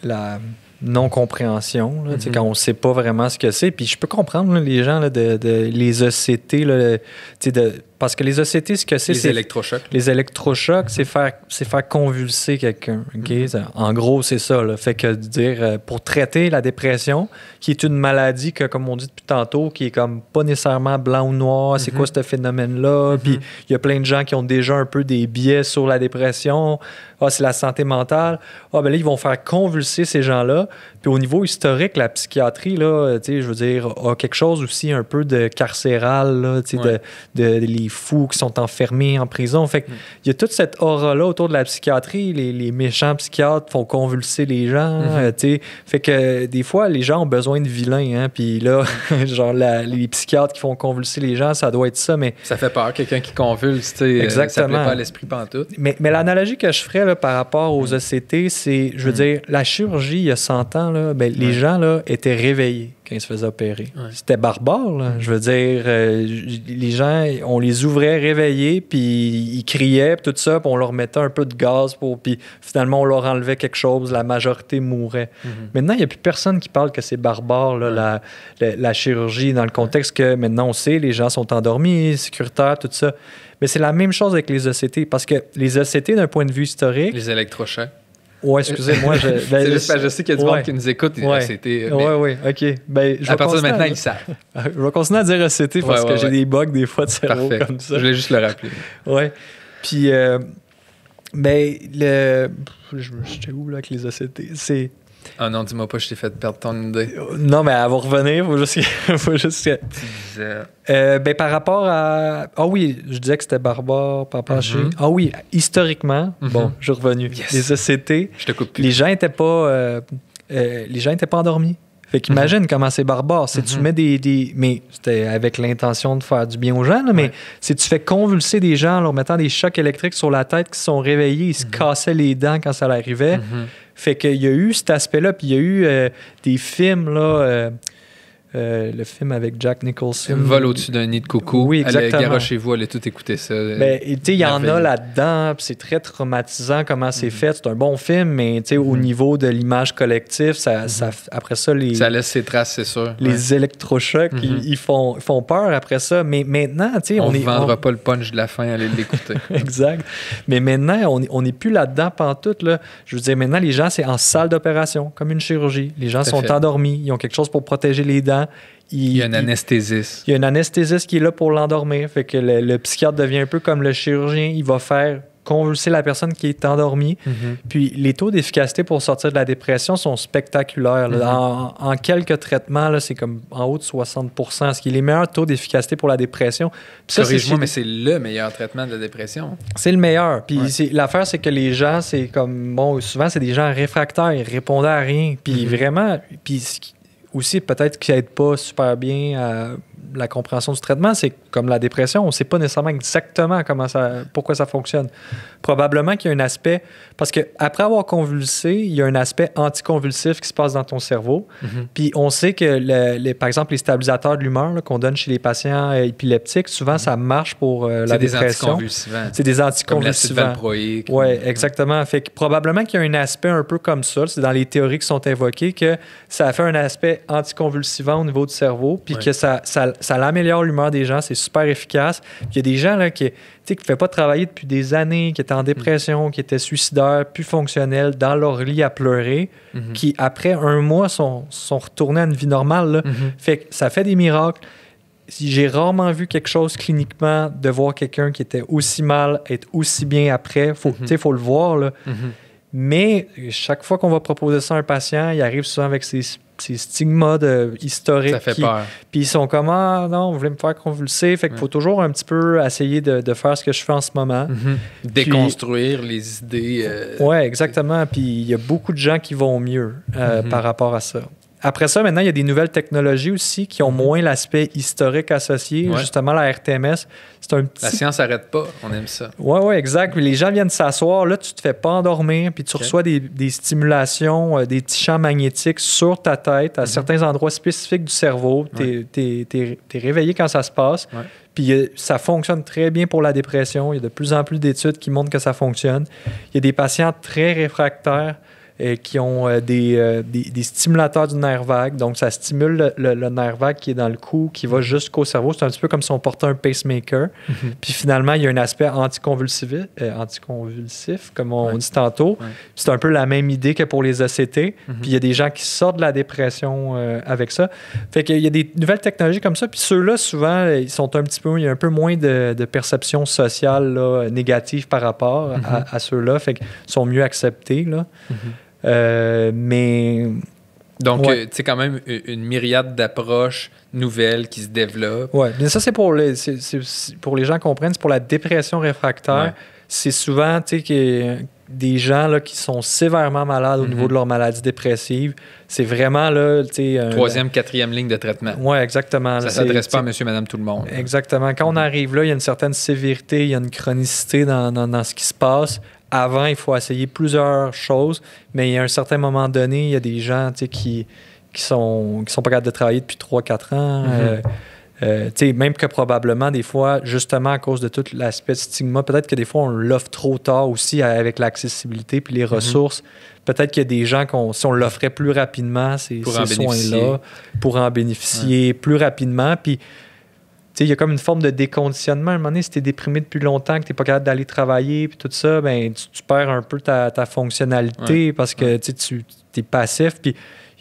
la non-compréhension, mhm. quand on ne sait pas vraiment ce que c'est. Puis je peux comprendre les gens de, les OCT, là, de, parce que les OCT, ce que c'est. Les électrochocs. Les électrochocs, c'est faire, faire convulser quelqu'un. Mm-hmm. En gros, c'est ça. Fait que dire, euh, pour traiter la dépression, qui est une maladie que, comme on dit depuis tantôt, qui est comme pas nécessairement blanc ou noir, c'est mm-hmm. quoi ce phénomène-là? Mm-hmm. Puis il y a plein de gens qui ont déjà un peu des biais sur la dépression. Ah, c'est la santé mentale. Ah, ben là, ils vont faire convulser ces gens-là. Puis au niveau historique, la psychiatrie, là, je veux dire, a quelque chose aussi un peu de carcéral, là, tu de, de, fous qui sont enfermés en prison. Fait il mm. y a toute cette aura-là autour de la psychiatrie. Les, les, méchants psychiatres font convulser les gens. Mm-hmm. Euh, tu fait que euh, des fois, les gens ont besoin de vilains. Hein, Puis là, [LAUGHS] genre, les psychiatres qui font convulser les gens, ça doit être ça. Mais... Ça fait peur, quelqu'un qui convulse. Exactement. Euh, ça plaît pas à l'esprit pantoute. Mais, mais l'analogie que je ferais là, par rapport aux ECT, mm. c'est, je veux mm. dire, la chirurgie il y a 100 ans, là, ben, les gens là, étaient réveillés quand ils se faisaient opérer. C'était barbare, Je veux dire, euh, les gens, on les ouvrait réveillés, puis ils criaient, tout ça, puis on leur mettait un peu de gaz, pour, puis finalement, on leur enlevait quelque chose, la majorité mourait. Mhm. Maintenant, il n'y a plus personne qui parle que c'est barbare, là, la, chirurgie, dans le contexte que maintenant, on sait, les gens sont endormis, sécuritaires, tout ça. Mais c'est la même chose avec les ECT, parce que les ECT, d'un point de vue historique... Les électrochocs. Ouais, excusez-moi. Je, [LAUGHS] c'est ben, juste parce que je sais qu'il y a du monde qui nous écoute. Ouais, c'était. Oui, euh, oui, OK. Ben, je à partir de maintenant, il ils savent. [LAUGHS] je vais continuer à dire ECT parce que j'ai des bugs des fois de cerveau Parfait. comme ça. Je voulais juste le rappeler. [LAUGHS] oui. Puis, euh, ben, le. Je me suis où là avec les ECT? C'est ah non, dis-moi pas, je t'ai fait perdre ton idée. Non, mais elle va revenir, faut juste. [LAUGHS] faut juste... Euh, ben, par rapport à. Ah oui, je disais que c'était barbare, papa mhm. Ah oui, historiquement, mhm. bon, je suis revenu. Les ECT. Je Les gens étaient pas. Euh, euh, les gens n'étaient pas endormis. Fait qu'imagine mhm. comment c'est barbare. Si mhm. tu mets des, Mais c'était avec l'intention de faire du bien aux gens, mais si tu fais convulser des gens en mettant des chocs électriques sur la tête qui sont réveillés, ils se mhm. cassaient les dents quand ça arrivait. Fait qu'il y a eu cet aspect-là, puis il y a eu euh, des films, là. Euh, euh, le film avec Jack Nicholson. Vol au-dessus d'un nid de coucou. Oui, exactement. chez vous, allez tout écouter ça. Ben, il y en a là-dedans, c'est très traumatisant comment c'est mhm. fait. C'est un bon film, mais au mhm. niveau de l'image collective, ça, mhm. après ça, les. Ça laisse ses traces, c'est sûr. Les électrochocs, ils, font, font peur après ça. Mais maintenant, tu sais. On ne vendra pas le punch de la fin, allez l'écouter. [LAUGHS] exact. Mais maintenant, on n'est plus là-dedans pantoute. Là. Je veux dire, maintenant, les gens, c'est en salle d'opération, comme une chirurgie. Les gens sont endormis, ils ont quelque chose pour protéger les dents. Il, y a un anesthésiste. Il, y a un anesthésiste qui est là pour l'endormir. Fait que le, psychiatre devient un peu comme le chirurgien. Il va faire convulser la personne qui est endormie. Mm-hmm. Puis les taux d'efficacité pour sortir de la dépression sont spectaculaires. Mm-hmm. en, quelques traitements, c'est comme en haut de 60 ce qui est les meilleurs taux d'efficacité pour la dépression. mais c'est le meilleur traitement de la dépression. C'est le meilleur. Puis l'affaire, c'est que les gens, c'est comme... Bon, souvent, c'est des gens réfractaires. Ils répondaient à rien. Puis mm-hmm. vraiment... Puis aussi peut-être qui n'aident pas super bien à la compréhension du traitement, c'est comme la dépression, on ne sait pas nécessairement exactement comment ça, pourquoi ça fonctionne. Probablement qu'il y a un aspect, parce qu'après avoir convulsé, il y a un aspect anticonvulsif qui se passe dans ton cerveau. Mm-hmm. Puis on sait que, les, par exemple, les stabilisateurs de l'humeur qu'on donne chez les patients euh, épileptiques, souvent ça mm-hmm. marche pour euh, la dépression. C'est des anticonvulsivants. C'est des Oui, mm-hmm. exactement. Fait probablement qu'il y a un aspect un peu comme ça, c'est dans les théories qui sont invoquées, que ça fait un aspect anticonvulsivant au niveau du cerveau, puis que ça, ça ça, l'améliore l'humeur des gens, c'est super efficace. Il y a des gens là, qui ne fait pas travailler depuis des années, qui étaient en mm. dépression, qui étaient suicidaires, plus fonctionnels, dans leur lit à pleurer, mm-hmm. qui après un mois sont, sont, retournés à une vie normale. Mm-hmm. Fait ça fait des miracles. J'ai rarement vu quelque chose cliniquement de voir quelqu'un qui était aussi mal être aussi bien après. Mm-hmm. Il faut le voir. Mais chaque fois qu'on va proposer ça à un patient, il arrive souvent avec ses ces stigmas de, historiques. Ça fait peur. Puis ils sont comme, ah, non, vous voulez me faire convulser. Fait qu'il faut toujours un petit peu essayer de, faire ce que je fais en ce moment. Mhm. Déconstruire les idées. Euh, ouais, exactement. Puis il y a beaucoup de gens qui vont mieux euh, mhm. par rapport à ça après ça, maintenant, il y a des nouvelles technologies aussi qui ont mhm. moins l'aspect historique associé. Justement, la RTMS, La science n'arrête pas, on aime ça. Oui, oui, exact. les gens viennent s'asseoir, là, tu te fais pas endormir, puis tu reçois des, stimulations, euh, des petits champs magnétiques sur ta tête, à mhm. certains endroits spécifiques du cerveau. Tu es, réveillé quand ça se passe. Puis euh, ça fonctionne très bien pour la dépression. Il y a de plus en plus d'études qui montrent que ça fonctionne. Il y a des patients très réfractaires euh, qui ont euh, euh, des, des, stimulateurs du nerf vague. Donc, ça stimule le, nerf vague qui est dans le cou, qui va jusqu'au cerveau. C'est un petit peu comme si on portait un pacemaker. Mhm. Puis finalement, il y a un aspect anticonvulsif, anticonvulsif comme on dit tantôt. C'est un peu la même idée que pour les ACT. E mhm. Puis il y a des gens qui sortent de la dépression avec ça. Fait qu'il y a des nouvelles technologies comme ça. Puis ceux-là, souvent, ils sont un petit peu, il y a un peu moins de, de perception sociale négative par rapport à, mhm. ceux-là. Fait qu'ils sont mieux acceptés. Là. Euh, mais. Donc, c'est euh, tu sais, quand même une myriade d'approches nouvelles qui se développent. Oui, mais ça, c'est pour, les, pour les gens qui comprennent, c'est pour la dépression réfractaire. C'est souvent, tu sais, des gens là, qui sont sévèrement malades au mm-hmm. niveau de leur maladie dépressive. C'est vraiment là, tu Troisième, quatrième ligne de traitement. Oui, exactement. Ça ne s'adresse pas à monsieur, madame, tout le monde. Exactement. Quand on mm-hmm. arrive là, il y a une certaine sévérité, il y a une chronicité dans, dans ce qui se passe avant, il faut essayer plusieurs choses, mais il y a un certain moment donné, il y a des gens qui, qui sont qui sont pas capables de travailler depuis 3-4 ans. Mhm. Euh, euh, même que probablement, des fois, justement à cause de tout l'aspect stigma, peut-être que des fois, on l'offre trop tard aussi avec l'accessibilité puis les mhm. ressources. Peut-être qu'il y a des gens, qui, si on l'offrait plus rapidement, ces, soins-là, pour en bénéficier plus rapidement. Puis il y a comme une forme de déconditionnement. À un moment donné, si déprimé depuis longtemps, que t'es pas capable d'aller travailler, puis tout ça, ben, tu, perds un peu ta, fonctionnalité parce que tu es passif. Puis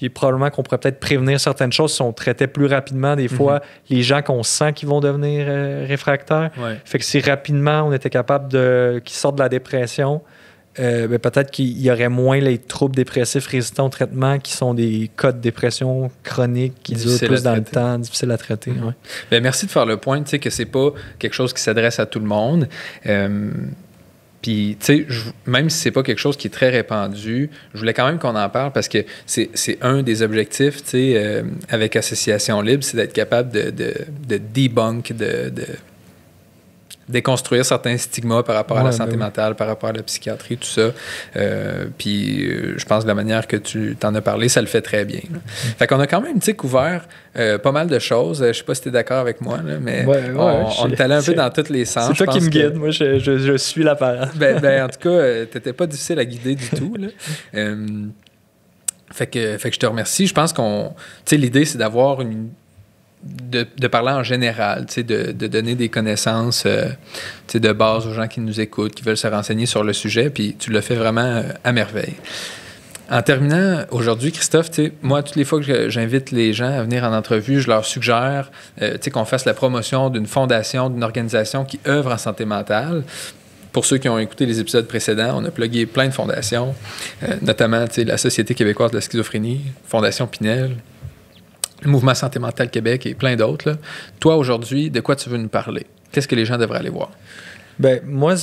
a probablement qu'on pourrait peut-être prévenir certaines choses si on traitait plus rapidement des fois mhm. les gens qu'on sent qui vont devenir euh, réfractaires. Fait que si rapidement on était capable de qu'ils sortent de la dépression, euh, ben, peut-être qu'il y aurait moins les troubles dépressifs résistants au traitement qui sont des cas de dépression chronique qui durent plus dans le temps, difficile à traiter. Ben, merci de faire le point, tu sais, que c'est pas quelque chose qui s'adresse à tout le monde. Euh, puis, tu sais, même si c'est pas quelque chose qui est très répandu, je voulais quand même qu'on en parle parce que c'est un des objectifs, tu sais, euh, avec Association Libre, c'est d'être capable de, de, de debunk, de déconstruire certains stigmas par rapport à la ben santé mentale, par rapport à la psychiatrie, tout ça. Euh, puis euh, je pense que la manière que tu t'en as parlé, ça le fait très bien. Fait qu'on a quand même, tu sais, couvert euh, pas mal de choses. Je sais pas si tu es d'accord avec moi, mais on, est allé un peu dans tous les sens. C'est toi qui me guide. Moi, je, suis la parole. Ben, ben, en tout [LAUGHS] cas, t'étais pas difficile à guider du tout. fait, que, fait que je te remercie. Je pense qu'on... Tu sais, l'idée, c'est d'avoir une de, de, parler en général, de, de donner des connaissances euh, de base aux gens qui nous écoutent, qui veulent se renseigner sur le sujet, puis tu le fais vraiment euh, à merveille. En terminant aujourd'hui, Christophe, moi, toutes les fois que j'invite les gens à venir en entrevue, je leur suggère euh, qu'on fasse la promotion d'une fondation, d'une organisation qui œuvre en santé mentale pour ceux qui ont écouté les épisodes précédents, on a plugué plein de fondations, notamment la Société québécoise de la schizophrénie, Fondation Pinel, le Mouvement Santé Mentale Québec et plein d'autres. Toi, aujourd'hui, de quoi tu veux nous parler? Qu'est-ce que les gens devraient aller voir? Ben, moi,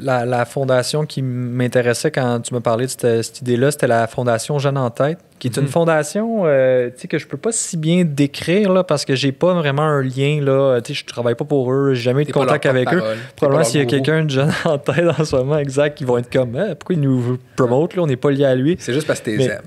la, fondation qui m'intéressait quand tu me parlais de cette, idée-là, c'était la fondation Jeune en tête, qui est une mhm. fondation euh, que je peux pas si bien décrire là, parce que j'ai pas vraiment un lien. Là, je travaille pas pour eux, j'ai jamais eu de contact avec eux. Probablement s'il y a quelqu'un de Jeune en tête en ce moment, exact, qui vont être comme eh, pourquoi ils nous promote? on n'est pas lié à lui. C'est juste parce que tu les aimes.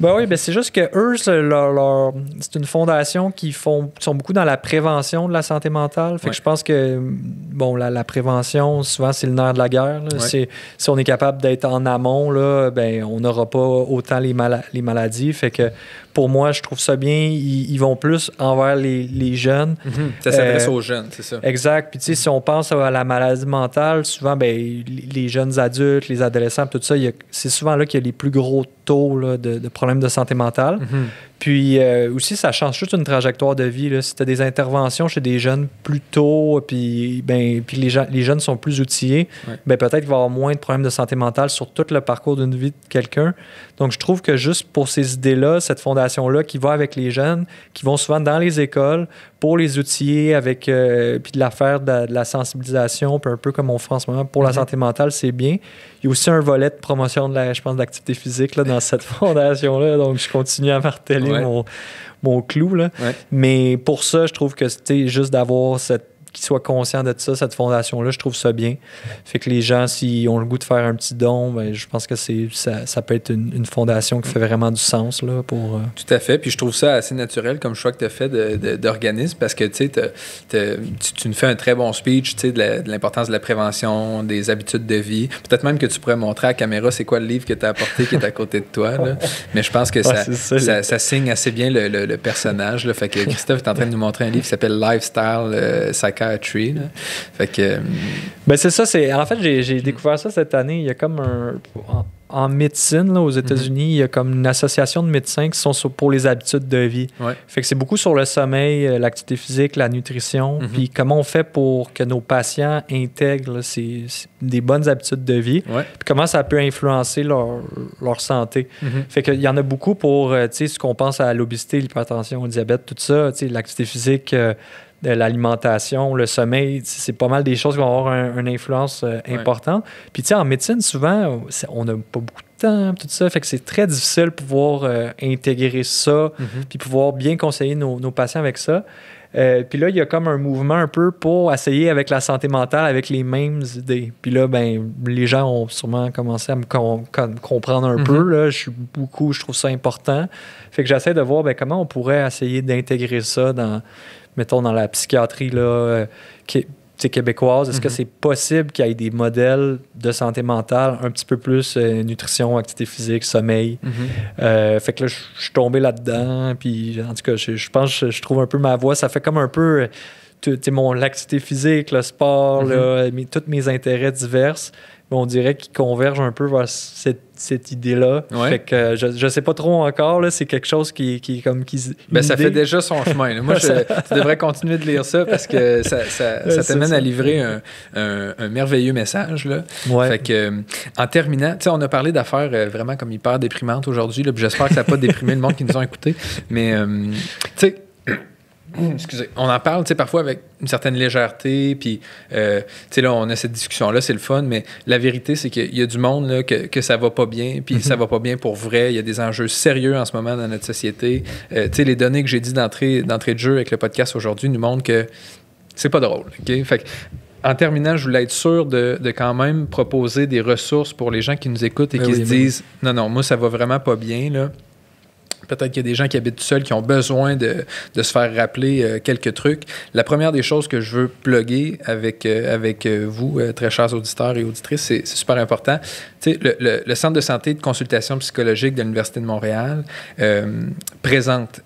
Ben oui, ben c'est juste que eux, c'est, une fondation qui font, sont beaucoup dans la prévention de la santé mentale. Fait que je pense que bon, la, prévention, souvent, c'est le nerf de la guerre. si on est capable d'être en amont, là, ben, on n'aura pas autant les, mal les maladies. Fait que pour moi, je trouve ça bien. Ils, vont plus envers les, jeunes. Mhm. Ça s'adresse euh, aux jeunes, c'est ça. Exact. Puis, tu sais, si on pense à la maladie mentale, souvent, ben, les jeunes adultes, les adolescents, tout ça, c'est souvent là qu'il y a les plus gros taux de, problèmes de santé mentale. Mhm. Puis euh, aussi, ça change juste une trajectoire de vie. Là. Si tu as des interventions chez des jeunes plus tôt, puis, ben, puis les, jeunes sont plus outillés, ben, peut-être qu'il va y avoir moins de problèmes de santé mentale sur tout le parcours d'une vie de quelqu'un. Donc, je trouve que juste pour ces idées-là, cette fondation là qui va avec les jeunes, qui vont souvent dans les écoles pour les outiller avec, euh, puis de la de, la, sensibilisation, puis un peu comme on fait en ce moment pour la mhm. santé mentale, c'est bien. Il y a aussi un volet de promotion de la, je pense, d'activité physique là, dans cette [LAUGHS] fondation-là, donc je continue à marteler mon, mon clou. Mais pour ça, je trouve que c'était juste d'avoir cette qu'ils conscient de ça, cette fondation-là, je trouve ça bien. Fait que les gens, s'ils ont le goût de faire un petit don, ben, je pense que c'est ça, ça, peut être une, fondation qui fait vraiment du sens là, pour. Euh, Tout à fait. Puis je trouve ça assez naturel comme choix que tu as fait d'organisme parce que tu, tu nous fais un très bon speech de, de l'importance de la prévention, des habitudes de vie. Peut-être même que tu pourrais montrer à la caméra c'est quoi le livre que tu as apporté qui est à côté de toi. Mais je pense que [LAUGHS] ça, ça, signe assez bien le, le, le personnage. Fait que [LAUGHS] Christophe est en train de nous montrer un livre qui s'appelle Lifestyle euh, fait que. Euh, ben, c'est ça. C'est, en fait, j'ai, découvert ça cette année. Il y a comme En, médecine, aux mhm. États-Unis, il y a comme une association de médecins qui sont pour les habitudes de vie. Fait que c'est beaucoup sur le sommeil, euh, l'activité physique, la nutrition, mhm. puis comment on fait pour que nos patients intègrent ces, des bonnes habitudes de vie, puis comment ça peut influencer leur, santé. Mhm. Fait y en a beaucoup pour, euh, tu sais, ce qu'on pense à l'obésité, l'hypertension, le diabète, tout ça, tu sais, l'activité physique de l'alimentation, le sommeil, c'est pas mal des choses qui vont avoir une influence euh, importante. Puis tu sais, en médecine, souvent, on n'a pas beaucoup de temps, hein, tout ça, fait que c'est très difficile de pouvoir euh, intégrer ça, mm-hmm. puis pouvoir bien conseiller nos, patients avec ça. Euh, puis là, il y a comme un mouvement un peu pour essayer avec la santé mentale, avec les mêmes idées. Puis là, ben, les gens ont sûrement commencé à me comprendre un peu. Mm-hmm. Là. Je suis beaucoup, je trouve ça important. Fait que j'essaie de voir ben, comment on pourrait essayer d'intégrer ça dans mettons, dans la psychiatrie là, euh, qui québécoise, est-ce que mhm. c'est possible qu'il y ait des modèles de santé mentale un petit peu plus euh, nutrition, activité physique, sommeil? Mhm. Euh, fait que là, je suis tombé là-dedans. Puis, en tout cas, je pense je trouve un peu ma voix. Ça fait comme un peu mon l'activité physique, le sport, mhm. là, mes, tous mes intérêts divers on dirait qu'ils convergent un peu vers cette, idée-là. Fait que je, ne sais pas trop encore, là, c'est quelque chose qui, qui comme qui. Ben, ça fait déjà son chemin. Moi, [LAUGHS] je, tu devrais continuer de lire ça parce que ça, ça, ça t'amène à livrer un, merveilleux message. Là. Fait que, euh, en terminant, tu sais, on a parlé d'affaires euh, vraiment comme hyper déprimantes aujourd'hui, j'espère que ça n'a pas déprimé le monde qui nous a écoutés, mais euh, Mm. on en parle, tu parfois avec une certaine légèreté, puis, euh, là, on a cette discussion-là, c'est le fun, mais la vérité, c'est qu'il y a du monde, là, que, que ça va pas bien, puis mm-hmm. ça va pas bien pour vrai. Il y a des enjeux sérieux en ce moment dans notre société. Euh, les données que j'ai dit d'entrée de jeu avec le podcast aujourd'hui nous montrent que c'est pas drôle, OK? en terminant, je voulais être sûr de, quand même proposer des ressources pour les gens qui nous écoutent et ben qui se ben disent non, non, moi, ça va vraiment pas bien. Là. Peut-être qu'il y a des gens qui habitent seuls qui ont besoin de, de se faire rappeler euh, quelques trucs. La première des choses que je veux plugger avec, euh, avec euh, vous, euh, très chers auditeurs et auditrices, c'est super important. Le, le, le, Centre de santé et de consultation psychologique de l'Université de Montréal présente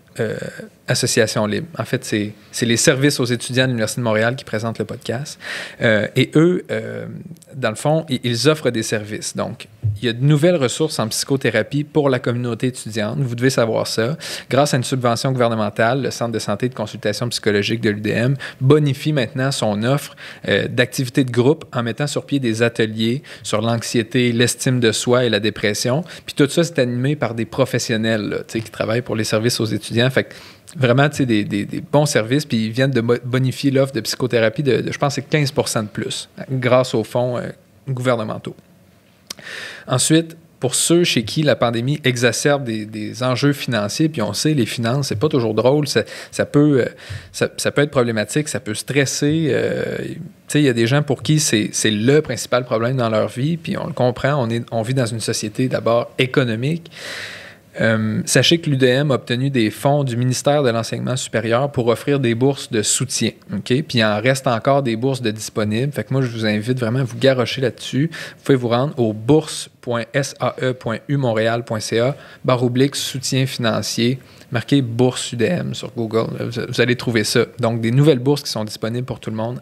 Association Libre. En fait, c'est les services aux étudiants de l'Université de Montréal qui présentent le podcast. Euh, et eux, euh, dans le fond, ils, offrent des services. Donc, il y a de nouvelles ressources en psychothérapie pour la communauté étudiante. Vous devez savoir ça. Grâce à une subvention gouvernementale, le Centre de santé et de consultation psychologique de l'UDM bonifie maintenant son offre euh, d'activités de groupe en mettant sur pied des ateliers sur l'anxiété, l'estime de soi et la dépression. Puis tout ça, c'est animé par des professionnels qui travaillent pour les services aux étudiants. Fait que vraiment des, des, des, bons services, puis ils viennent de bonifier l'offre de psychothérapie de, je pense, c'est 15 de plus grâce aux fonds euh, gouvernementaux. Ensuite, pour ceux chez qui la pandémie exacerbe des, des enjeux financiers, puis on sait, les finances, c'est pas toujours drôle, ça, ça peut, euh, ça, peut être problématique, ça peut stresser. Euh, il y a des gens pour qui c'est le principal problème dans leur vie, puis on le comprend, on, est, on vit dans une société d'abord économique. Euh, sachez que l'UDM a obtenu des fonds du ministère de l'Enseignement supérieur pour offrir des bourses de soutien. OK? Puis il en reste encore des bourses de disponibles. Fait que moi, je vous invite vraiment à vous garrocher là-dessus. Vous pouvez vous rendre au bourse.sae.umontréal.ca barre oblique soutien financier. marqué bourse UDM sur Google. Vous allez trouver ça. Donc, des nouvelles bourses qui sont disponibles pour tout le monde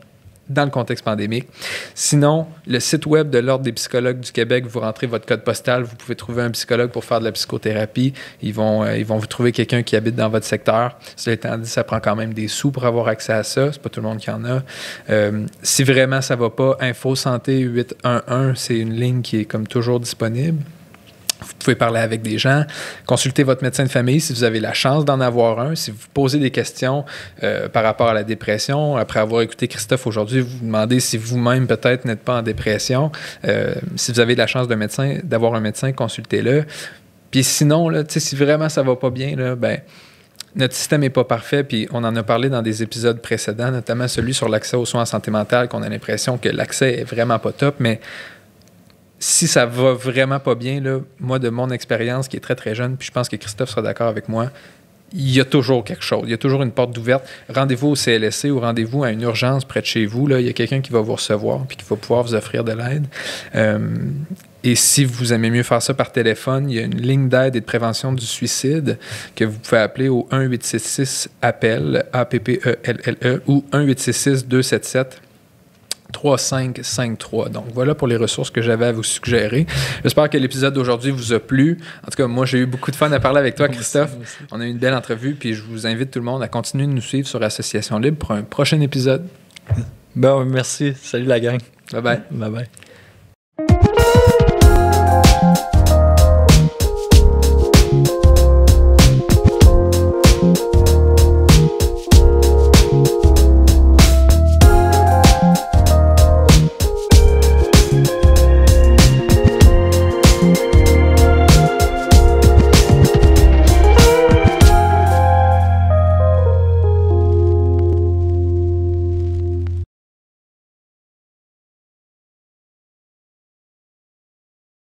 dans le contexte pandémique. Sinon, le site web de l'Ordre des psychologues du Québec, vous rentrez votre code postal, vous pouvez trouver un psychologue pour faire de la psychothérapie. Ils vont, euh, ils vont vous trouver quelqu'un qui habite dans votre secteur. Cela étant dit, ça prend quand même des sous pour avoir accès à ça. C'est pas tout le monde qui en a. Euh, si vraiment ça va pas, Info Santé 811, c'est une ligne qui est comme toujours disponible. Vous pouvez parler avec des gens, consulter votre médecin de famille si vous avez la chance d'en avoir un. Si vous posez des questions euh, par rapport à la dépression, après avoir écouté Christophe aujourd'hui, vous vous demandez si vous-même peut-être n'êtes pas en dépression. Euh, si vous avez la chance médecin, d'avoir un médecin, consultez-le. Puis sinon, là, si vraiment ça va pas bien, là, ben, notre système n'est pas parfait, puis on en a parlé dans des épisodes précédents, notamment celui sur l'accès aux soins en santé mentale, qu'on a l'impression que l'accès est vraiment pas top, mais si ça va vraiment pas bien, là, moi, de mon expérience qui est très, très jeune, puis je pense que Christophe sera d'accord avec moi, il y a toujours quelque chose. Il y a toujours une porte ouverte. Rendez-vous au CLSC ou rendez-vous à une urgence près de chez vous. Là, il y a quelqu'un qui va vous recevoir puis qui va pouvoir vous offrir de l'aide. Euh, et si vous aimez mieux faire ça par téléphone, il y a une ligne d'aide et de prévention du suicide que vous pouvez appeler au 1-866-APPEL, p e -L -L -E, ou 1-866-277 3553. Donc voilà pour les ressources que j'avais à vous suggérer. J'espère que l'épisode d'aujourd'hui vous a plu. En tout cas, moi j'ai eu beaucoup de fun à parler avec toi, Christophe. On a eu une belle entrevue, puis je vous invite tout le monde à continuer de nous suivre sur Association Libre pour un prochain épisode. Bon, merci. Salut la gang. Bye bye. Bye bye.